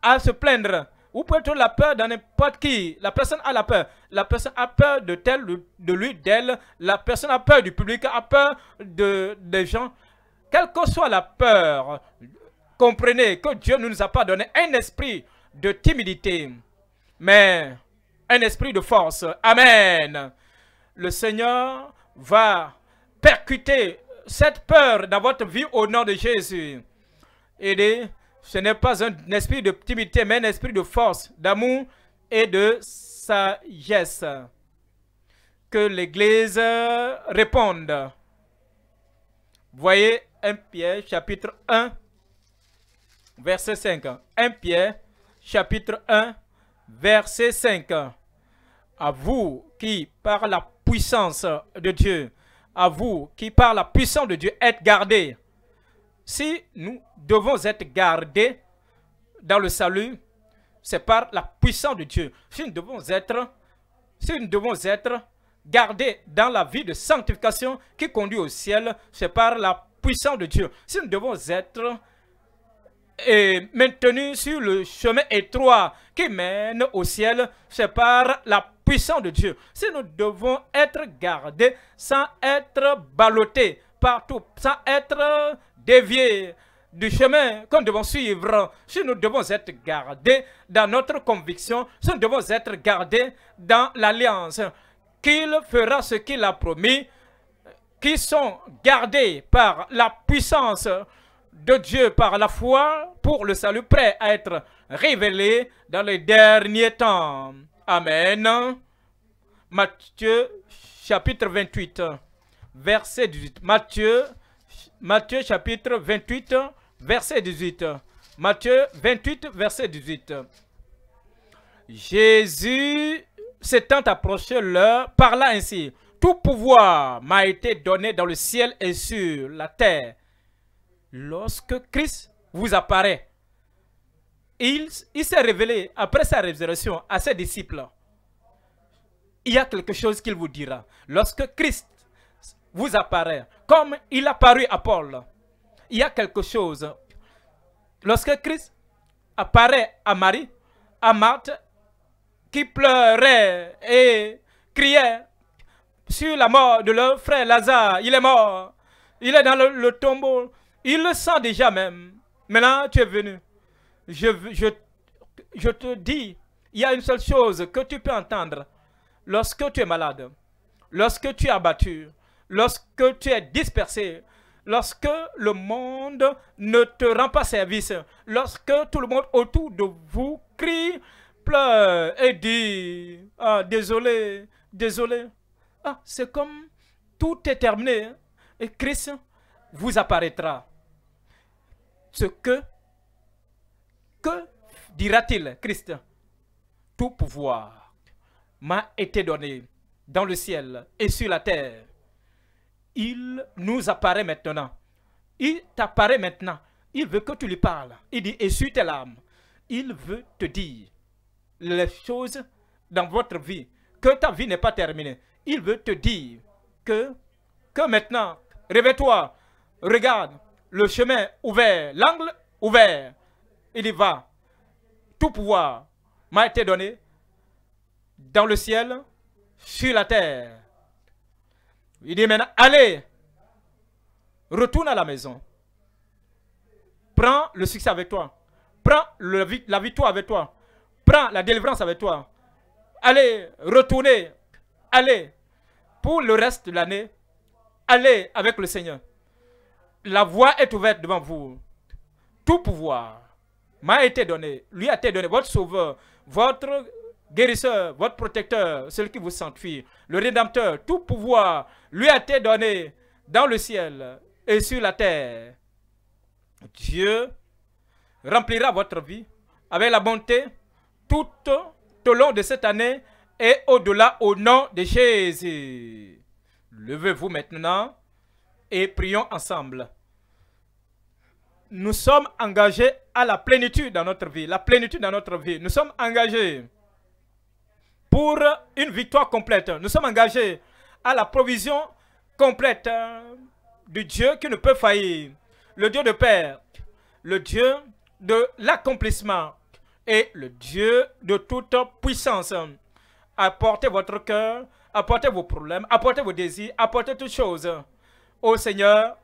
à se plaindre. Ou peut trouver la peur dans n'importe qui. La personne a la peur. La personne a peur de tel, de lui, d'elle. La personne a peur du public, a peur de, des gens. Quelle que soit la peur, comprenez que Dieu ne nous a pas donné un esprit de timidité, mais un esprit de force. Amen. Le Seigneur va percuter cette peur dans votre vie au nom de Jésus. Aidez, ce n'est pas un esprit de timidité, mais un esprit de force, d'amour et de sagesse. Que l'Église réponde. Voyez 1 Pierre chapitre 1, verset 5. 1 Pierre chapitre 1, verset 5. À vous qui, par la puissance de Dieu, à vous qui par la puissance de Dieu êtes gardés. Si nous devons être gardés dans le salut, c'est par la puissance de Dieu. Si nous devons être, si nous devons être gardés dans la vie de sanctification qui conduit au ciel, c'est par la puissance de Dieu. Si nous devons être et maintenus sur le chemin étroit qui mène au ciel, c'est par la puissant de Dieu. Si nous devons être gardés sans être ballottés partout, sans être déviés du chemin que nous devons suivre, si nous devons être gardés dans notre conviction, si nous devons être gardés dans l'alliance, qu'il fera ce qu'il a promis, qui sont gardés par la puissance de Dieu par la foi pour le salut prêt à être révélé dans les derniers temps. Amen. Matthieu chapitre 28, verset 18. Matthieu, Matthieu chapitre 28, verset 18. Matthieu 28, verset 18. Jésus s'étant approché leur, parla ainsi. Tout pouvoir m'a été donné dans le ciel et sur la terre. Lorsque Christ vous apparaît, il, s'est révélé, après sa résurrection, à ses disciples. Il y a quelque chose qu'il vous dira. Lorsque Christ vous apparaît, comme il apparut à Paul, il y a quelque chose. Lorsque Christ apparaît à Marie, à Marthe, qui pleurait et criait sur la mort de leur frère Lazare. Il est mort. Il est dans le, le tombeau. Il le sent déjà même. Maintenant, tu es venu je, te dis, il y a une seule chose que tu peux entendre lorsque tu es malade, lorsque tu es abattu, lorsque tu es dispersé, lorsque le monde ne te rend pas service, lorsque tout le monde autour de vous crie, pleure et dit ah, désolé, désolé. Ah, c'est comme tout est terminé et Christ vous apparaîtra. Ce que que dira-t-il Christ Tout pouvoir m'a été donné dans le ciel et sur la terre. Il nous apparaît maintenant. Il t'apparaît maintenant. Il veut que tu lui parles. Il dit, essuie tes larmes. Il veut te dire les choses dans votre vie, que ta vie n'est pas terminée. Il veut te dire que, que maintenant, réveille-toi, regarde le chemin ouvert, l'angle ouvert il y va. Tout pouvoir m'a été donné dans le ciel, sur la terre. Il dit maintenant, allez, retourne à la maison. Prends le succès avec toi. Prends la victoire avec toi. Prends la délivrance avec toi. Allez, retournez. Allez, pour le reste de l'année, allez avec le Seigneur. La voie est ouverte devant vous. Tout pouvoir m'a été donné, lui a été donné, votre sauveur, votre guérisseur, votre protecteur, celui qui vous sanctifie, le rédempteur, tout pouvoir lui a été donné dans le ciel et sur la terre. Dieu remplira votre vie avec la bonté tout au long de cette année et au-delà au nom de Jésus. Levez-vous maintenant et prions ensemble. Nous sommes engagés à la plénitude dans notre vie, la plénitude dans notre vie. Nous sommes engagés pour une victoire complète. Nous sommes engagés à la provision complète euh, du Dieu qui ne peut faillir, le Dieu de Père, le Dieu de l'accomplissement et le Dieu de toute puissance. Apportez votre cœur, apportez vos problèmes, apportez vos désirs, apportez toutes choses au Seigneur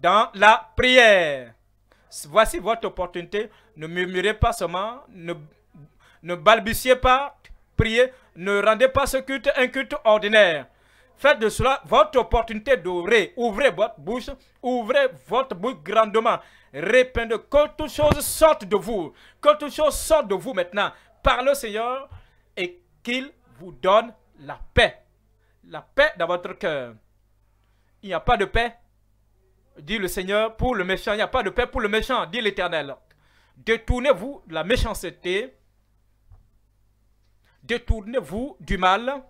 dans la prière. Voici votre opportunité. Ne murmurez pas seulement, ne, ne balbutiez pas, priez, ne rendez pas ce culte un culte ordinaire. Faites de cela votre opportunité d'ouvrir. Ouvrez votre bouche, ouvrez votre bouche grandement. Répandez que toutes choses sortent de vous. Que toutes choses sortent de vous maintenant Parle le Seigneur et qu'il vous donne la paix. La paix dans votre cœur. Il n'y a pas de paix, dit le Seigneur, pour le méchant, il n'y a pas de paix pour le méchant, dit l'Éternel. Détournez-vous de la méchanceté, détournez-vous du mal,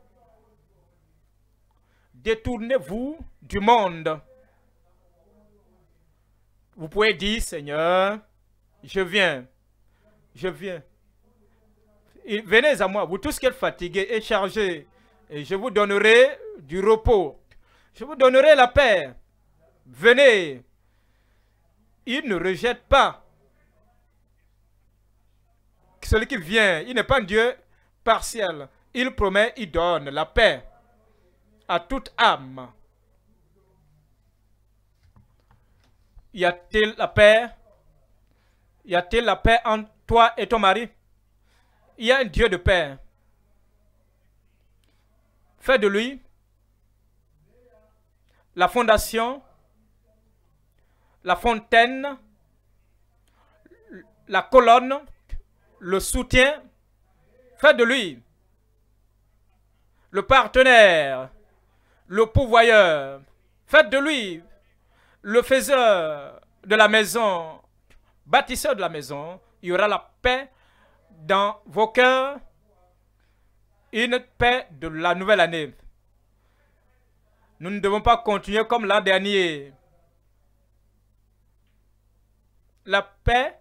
détournez-vous du monde. Vous pouvez dire, Seigneur, je viens, je viens. Venez à moi, vous tous qui êtes fatigués et chargés, et je vous donnerai du repos. Je vous donnerai la paix venez. Il ne rejette pas celui qui vient. Il n'est pas un Dieu partiel. Il promet, il donne la paix à toute âme. Y a-t-il la paix Y a-t-il la paix entre toi et ton mari Il y a un Dieu de paix. Fais de lui la fondation la fontaine, la colonne, le soutien. Faites de lui le partenaire, le pourvoyeur. Faites de lui le faiseur de la maison, bâtisseur de la maison. Il y aura la paix dans vos cœurs, une paix de la nouvelle année. Nous ne devons pas continuer comme l'an dernier la paix,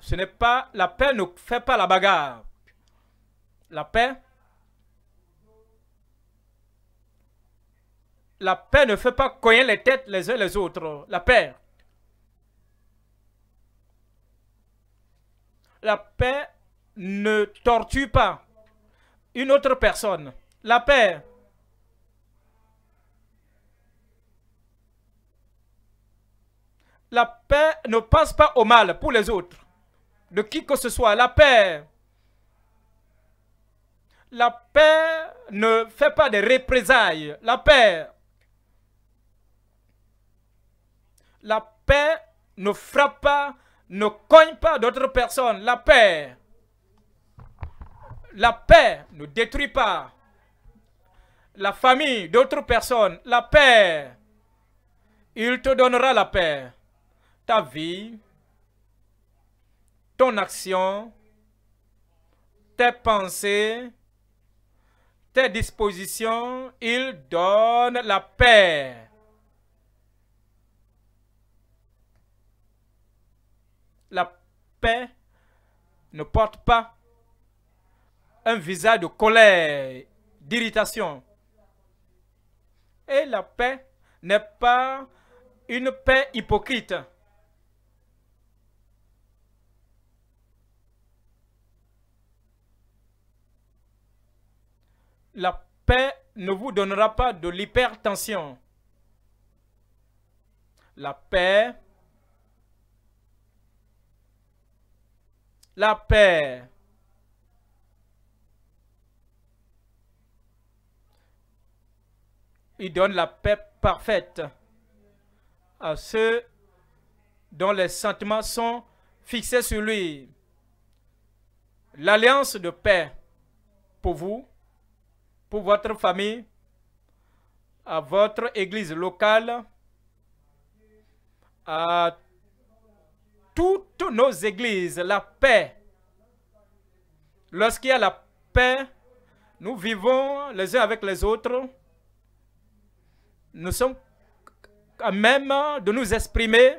ce n'est pas, la paix ne fait pas la bagarre. La paix, la paix ne fait pas cogner les têtes les uns les autres. La paix. La paix ne torture pas une autre personne. La paix la paix ne pense pas au mal pour les autres, de qui que ce soit. La paix, la paix ne fait pas de représailles. La paix, la paix ne frappe pas, ne cogne pas d'autres personnes. La paix, la paix ne détruit pas la famille d'autres personnes. La paix, il te donnera la paix ta vie, ton action, tes pensées, tes dispositions, il donne la paix. La paix ne porte pas un visage de colère, d'irritation. Et la paix n'est pas une paix hypocrite. la paix ne vous donnera pas de l'hypertension. La paix, la paix Il donne la paix parfaite à ceux dont les sentiments sont fixés sur lui. L'alliance de paix pour vous pour votre famille, à votre église locale, à toutes nos églises, la paix. Lorsqu'il y a la paix, nous vivons les uns avec les autres. Nous sommes à même de nous exprimer.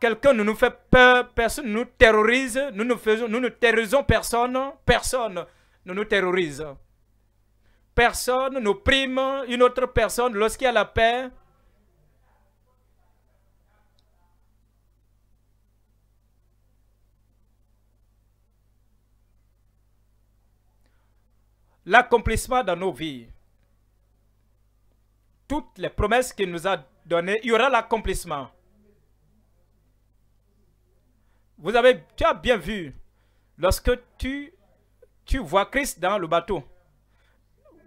Quelqu'un ne nous fait peur, personne ne nous terrorise. Nous ne, faisons, nous ne terrorisons personne, personne ne nous terrorise personne ne prime une autre personne lorsqu'il y a la paix. L'accomplissement dans nos vies. Toutes les promesses qu'il nous a données, il y aura l'accomplissement. Vous avez, tu as bien vu, lorsque tu, tu vois Christ dans le bateau,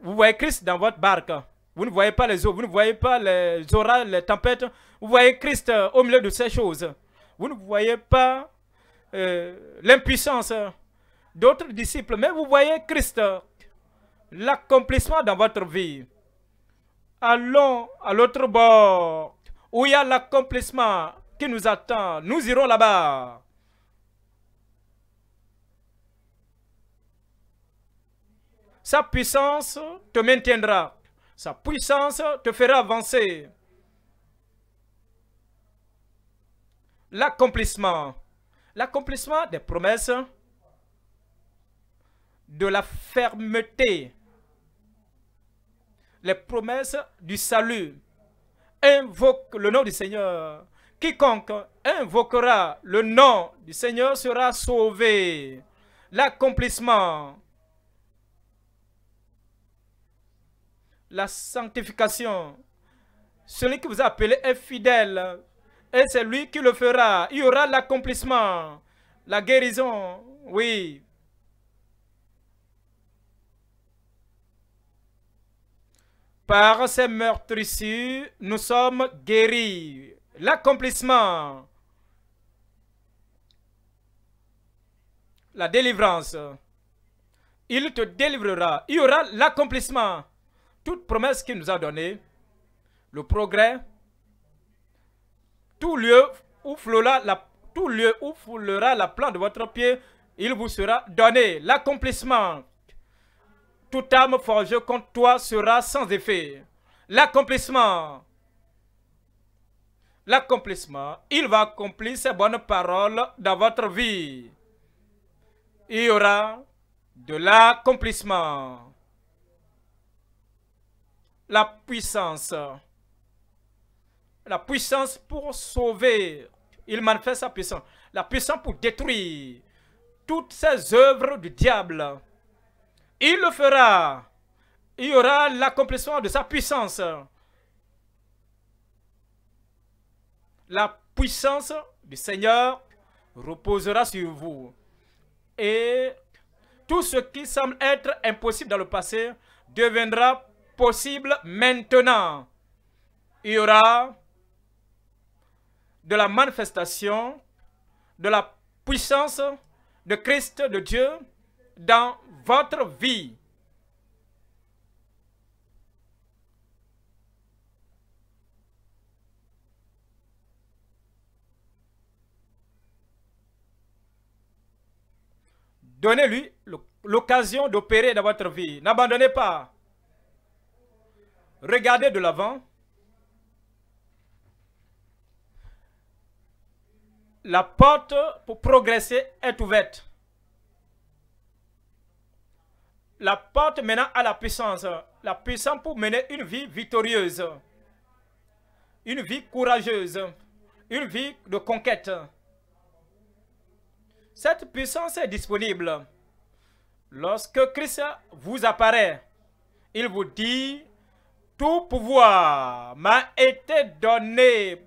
vous voyez Christ dans votre barque. Vous ne voyez pas les eaux, vous ne voyez pas les orales, les tempêtes. Vous voyez Christ euh, au milieu de ces choses. Vous ne voyez pas euh, l'impuissance d'autres disciples, mais vous voyez Christ, l'accomplissement dans votre vie. Allons à l'autre bord, où il y a l'accomplissement qui nous attend. Nous irons là-bas. Sa puissance te maintiendra. Sa puissance te fera avancer. L'accomplissement. L'accomplissement des promesses. De la fermeté. Les promesses du salut. Invoque le nom du Seigneur. Quiconque invoquera le nom du Seigneur sera sauvé. L'accomplissement la sanctification. Celui qui vous appelez est fidèle et c'est lui qui le fera. Il y aura l'accomplissement, la guérison, oui. Par ces meurtrissures, nous sommes guéris. L'accomplissement, la délivrance. Il te délivrera. Il y aura l'accomplissement toute promesse qu'il nous a donnée, le progrès, tout lieu où la, tout lieu où foulera la plante de votre pied, il vous sera donné. L'accomplissement, toute âme forgée contre toi sera sans effet. L'accomplissement, l'accomplissement, il va accomplir ses bonnes paroles dans votre vie. Il y aura de l'accomplissement la puissance. La puissance pour sauver. Il manifeste sa puissance. La puissance pour détruire toutes ces œuvres du diable. Il le fera. Il y aura l'accomplissement de sa puissance. La puissance du Seigneur reposera sur vous. Et tout ce qui semble être impossible dans le passé deviendra possible maintenant. Il y aura de la manifestation de la puissance de Christ, de Dieu, dans votre vie. Donnez-lui l'occasion d'opérer dans votre vie. N'abandonnez pas. Regardez de l'avant. La porte pour progresser est ouverte. La porte menant à la puissance. La puissance pour mener une vie victorieuse. Une vie courageuse. Une vie de conquête. Cette puissance est disponible. Lorsque Christ vous apparaît, il vous dit tout pouvoir m'a été donné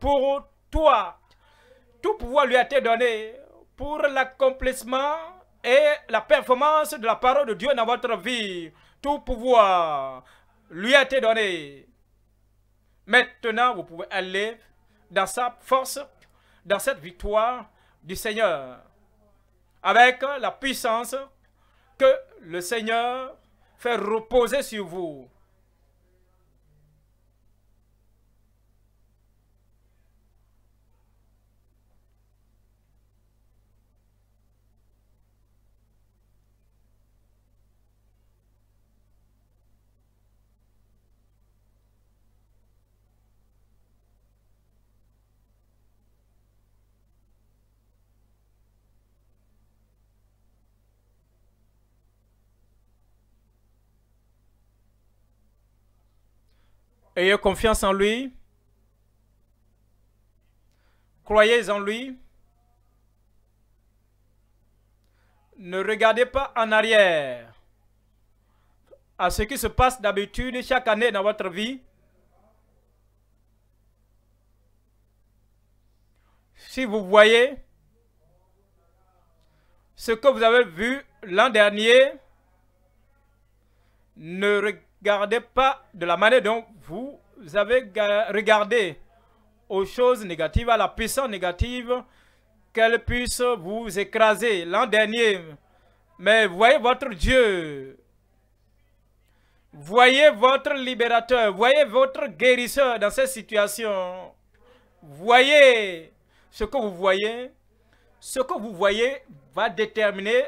pour toi. Tout pouvoir lui a été donné pour l'accomplissement et la performance de la parole de Dieu dans votre vie. Tout pouvoir lui a été donné. Maintenant, vous pouvez aller dans sa force, dans cette victoire du Seigneur, avec la puissance que le Seigneur fait reposer sur vous. Ayez confiance en lui. Croyez en lui. Ne regardez pas en arrière à ce qui se passe d'habitude chaque année dans votre vie. Si vous voyez ce que vous avez vu l'an dernier, ne regardez Gardez pas de la manière dont vous avez regardé aux choses négatives, à la puissance négative, qu'elle puisse vous écraser l'an dernier. Mais voyez votre Dieu. Voyez votre libérateur. Voyez votre guérisseur dans cette situation. Voyez ce que vous voyez. Ce que vous voyez va déterminer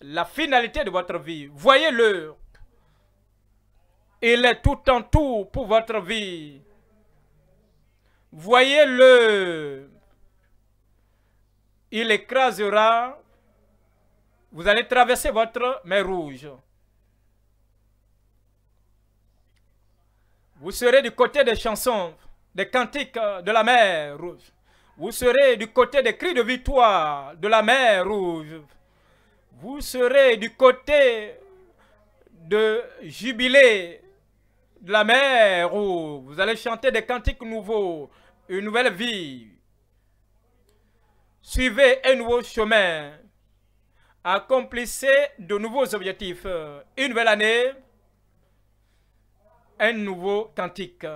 la finalité de votre vie. Voyez-le. Il est tout en tout pour votre vie. Voyez-le. Il écrasera. Vous allez traverser votre mer rouge. Vous serez du côté des chansons, des cantiques de la mer rouge. Vous serez du côté des cris de victoire de la mer rouge. Vous serez du côté de jubilé de la mer où oh, vous allez chanter des cantiques nouveaux, une nouvelle vie. Suivez un nouveau chemin. Accomplissez de nouveaux objectifs. Une nouvelle année, un nouveau cantique.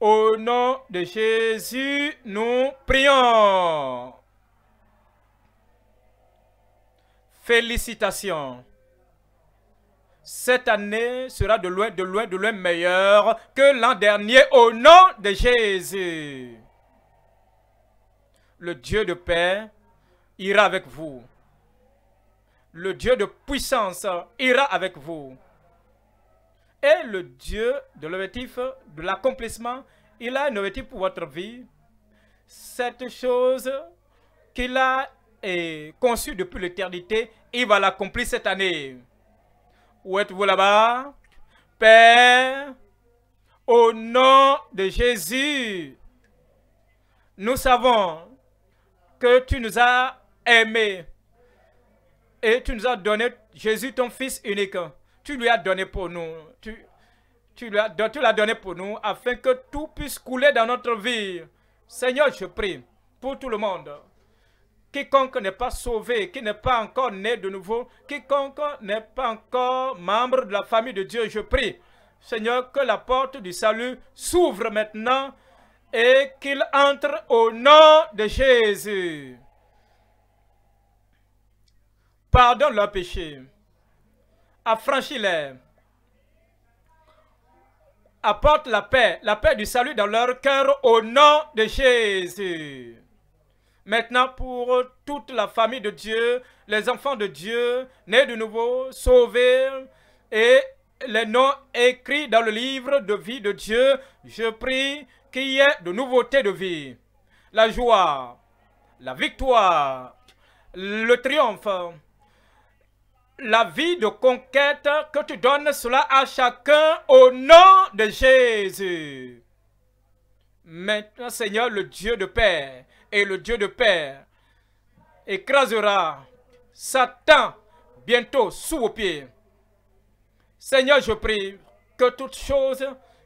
Au nom de Jésus, nous prions. Félicitations. Cette année sera de loin, de loin, de loin meilleure que l'an dernier au nom de Jésus. Le Dieu de paix ira avec vous. Le Dieu de puissance ira avec vous. Et le Dieu de l'objectif, de l'accomplissement, il a un objectif pour votre vie. Cette chose qu'il a est conçu depuis l'éternité. Il va l'accomplir cette année. Où êtes-vous là-bas? Père, au nom de Jésus, nous savons que tu nous as aimés et tu nous as donné Jésus, ton Fils unique. Tu lui as donné pour nous. Tu, tu l'as donné pour nous afin que tout puisse couler dans notre vie. Seigneur, je prie pour tout le monde. Quiconque n'est pas sauvé, qui n'est pas encore né de nouveau, quiconque n'est pas encore membre de la famille de Dieu, je prie, Seigneur, que la porte du salut s'ouvre maintenant et qu'il entre au nom de Jésus. Pardonne leurs péchés. Affranchis-les. Apporte la paix, la paix du salut dans leur cœur au nom de Jésus maintenant pour euh, toute la famille de Dieu, les enfants de Dieu, nés de nouveau, sauvés, et les noms écrits dans le livre de vie de Dieu, je prie qu'il y ait de nouveautés de vie, la joie, la victoire, le triomphe, la vie de conquête que tu donnes cela à chacun au nom de Jésus. Maintenant, Seigneur, le Dieu de paix, et le Dieu de Père écrasera Satan bientôt sous vos pieds. Seigneur, je prie que toute chose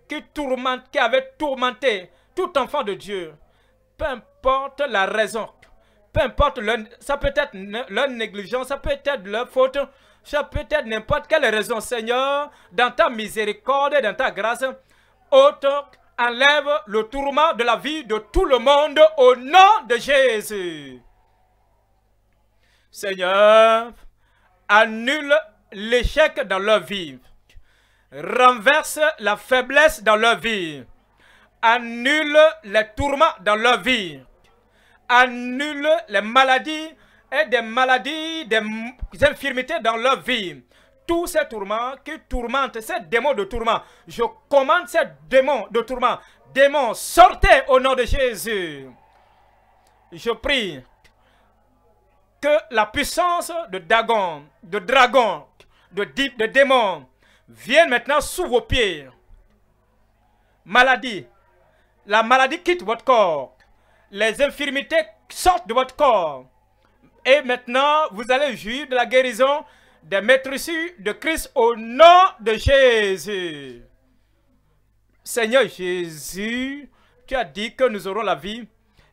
qui tourmente, qui avait tourmenté tout enfant de Dieu, peu importe la raison, peu importe, leur, ça peut être leur négligence, ça peut être leur faute, ça peut être n'importe quelle raison, Seigneur, dans ta miséricorde et dans ta grâce, autant enlève le tourment de la vie de tout le monde au nom de Jésus. Seigneur, annule l'échec dans leur vie. Renverse la faiblesse dans leur vie. Annule les tourments dans leur vie. Annule les maladies et des maladies, des infirmités dans leur vie tous ces tourments qui tourmentent, ces démons de tourment. Je commande ces démons de tourment. Démons, sortez au nom de Jésus. Je prie que la puissance de Dagon, de dragon, de, de démon, vienne maintenant sous vos pieds. Maladie. La maladie quitte votre corps. Les infirmités sortent de votre corps. Et maintenant, vous allez jouir de la guérison des issus de Christ au nom de Jésus. Seigneur Jésus, tu as dit que nous aurons la vie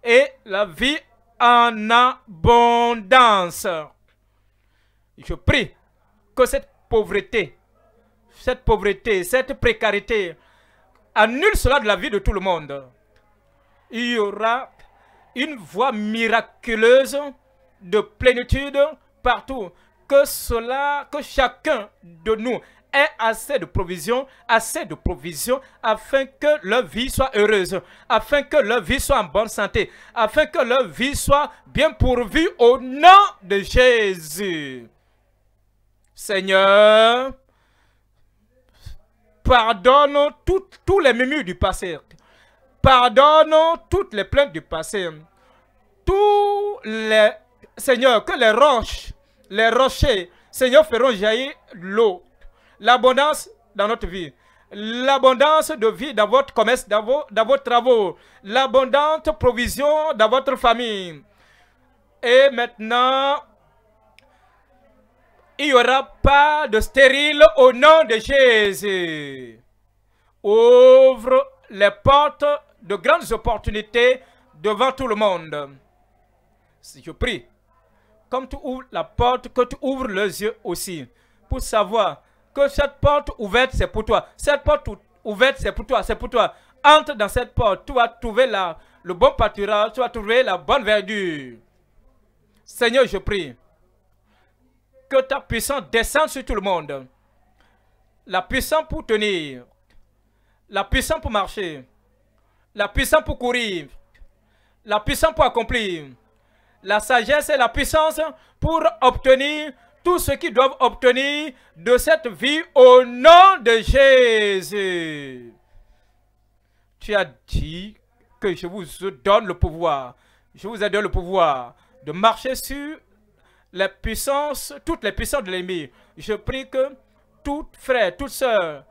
et la vie en abondance. Je prie que cette pauvreté, cette pauvreté, cette précarité annule cela de la vie de tout le monde. Il y aura une voie miraculeuse de plénitude partout que cela, que chacun de nous ait assez de provisions, assez de provisions afin que leur vie soit heureuse, afin que leur vie soit en bonne santé, afin que leur vie soit bien pourvue au nom de Jésus. Seigneur, pardonne tous les mémures du passé. Pardonne toutes les plaintes du passé. Tous les... Seigneur, que les roches les rochers, Seigneur, feront jaillir l'eau, l'abondance dans notre vie, l'abondance de vie dans votre commerce, dans vos, dans travaux, l'abondante provision dans votre famille. Et maintenant, il n'y aura pas de stérile au nom de Jésus. Ouvre les portes de grandes opportunités devant tout le monde. Si je prie comme tu ouvres la porte, que tu ouvres les yeux aussi. Pour savoir que cette porte ouverte, c'est pour toi. Cette porte ouverte, c'est pour toi, c'est pour toi. Entre dans cette porte, tu vas trouver la, le bon pâturage, tu vas trouver la bonne verdure. Seigneur, je prie que ta puissance descende sur tout le monde. La puissance pour tenir, la puissance pour marcher, la puissance pour courir, la puissance pour accomplir, la sagesse et la puissance pour obtenir tout ce qu'ils doivent obtenir de cette vie au nom de Jésus. Tu as dit que je vous donne le pouvoir. Je vous ai donné le pouvoir de marcher sur les puissances, toutes les puissances de l'ennemi. Je prie que tout frère, toute sœur,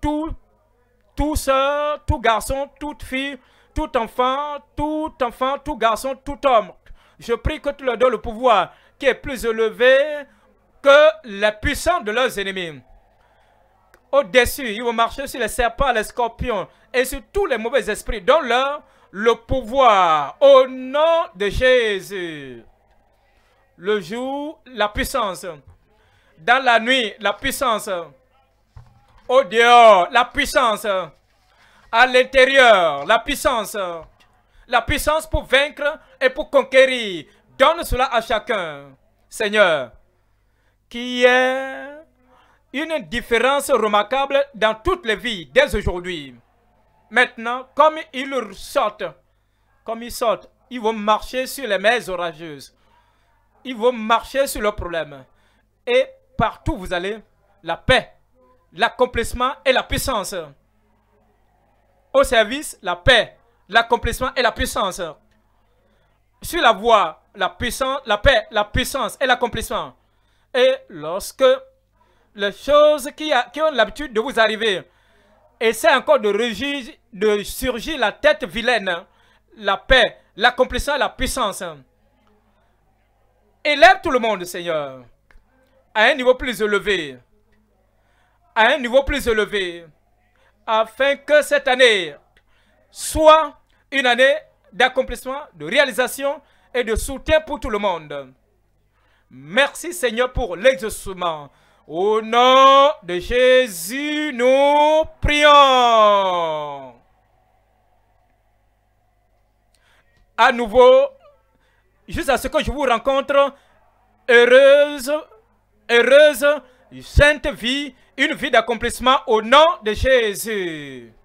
tout, tous sœur, tout garçon, toute fille, tout enfant, tout enfant, tout garçon, tout homme, je prie que tu leur donnes le pouvoir qui est plus élevé que la puissance de leurs ennemis. Au-dessus, ils vont marcher sur les serpents, les scorpions et sur tous les mauvais esprits. Donne-leur le pouvoir au nom de Jésus. Le jour, la puissance. Dans la nuit, la puissance. Au dehors, la puissance. À l'intérieur, la puissance. La puissance pour vaincre et pour conquérir. Donne cela à chacun, Seigneur, qui est une différence remarquable dans toutes les vies dès aujourd'hui. Maintenant, comme ils sortent, comme ils sortent, ils vont marcher sur les mers orageuses. Ils vont marcher sur leurs problèmes. Et partout vous allez, la paix, l'accomplissement et la puissance. Au service, la paix, l'accomplissement et la puissance sur la voie, la puissance, la paix, la puissance et l'accomplissement. Et lorsque les choses qui, ont l'habitude de vous arriver essaient encore de, surgir la tête vilaine, la paix, l'accomplissement la puissance. Élève tout le monde, Seigneur, à un niveau plus élevé, à un niveau plus élevé, afin que cette année soit une année d'accomplissement, de réalisation et de soutien pour tout le monde. Merci Seigneur pour l'exaucement. Au nom de Jésus, nous prions. À nouveau, juste à ce que je vous rencontre, heureuse, heureuse, sainte vie, une vie d'accomplissement au nom de Jésus.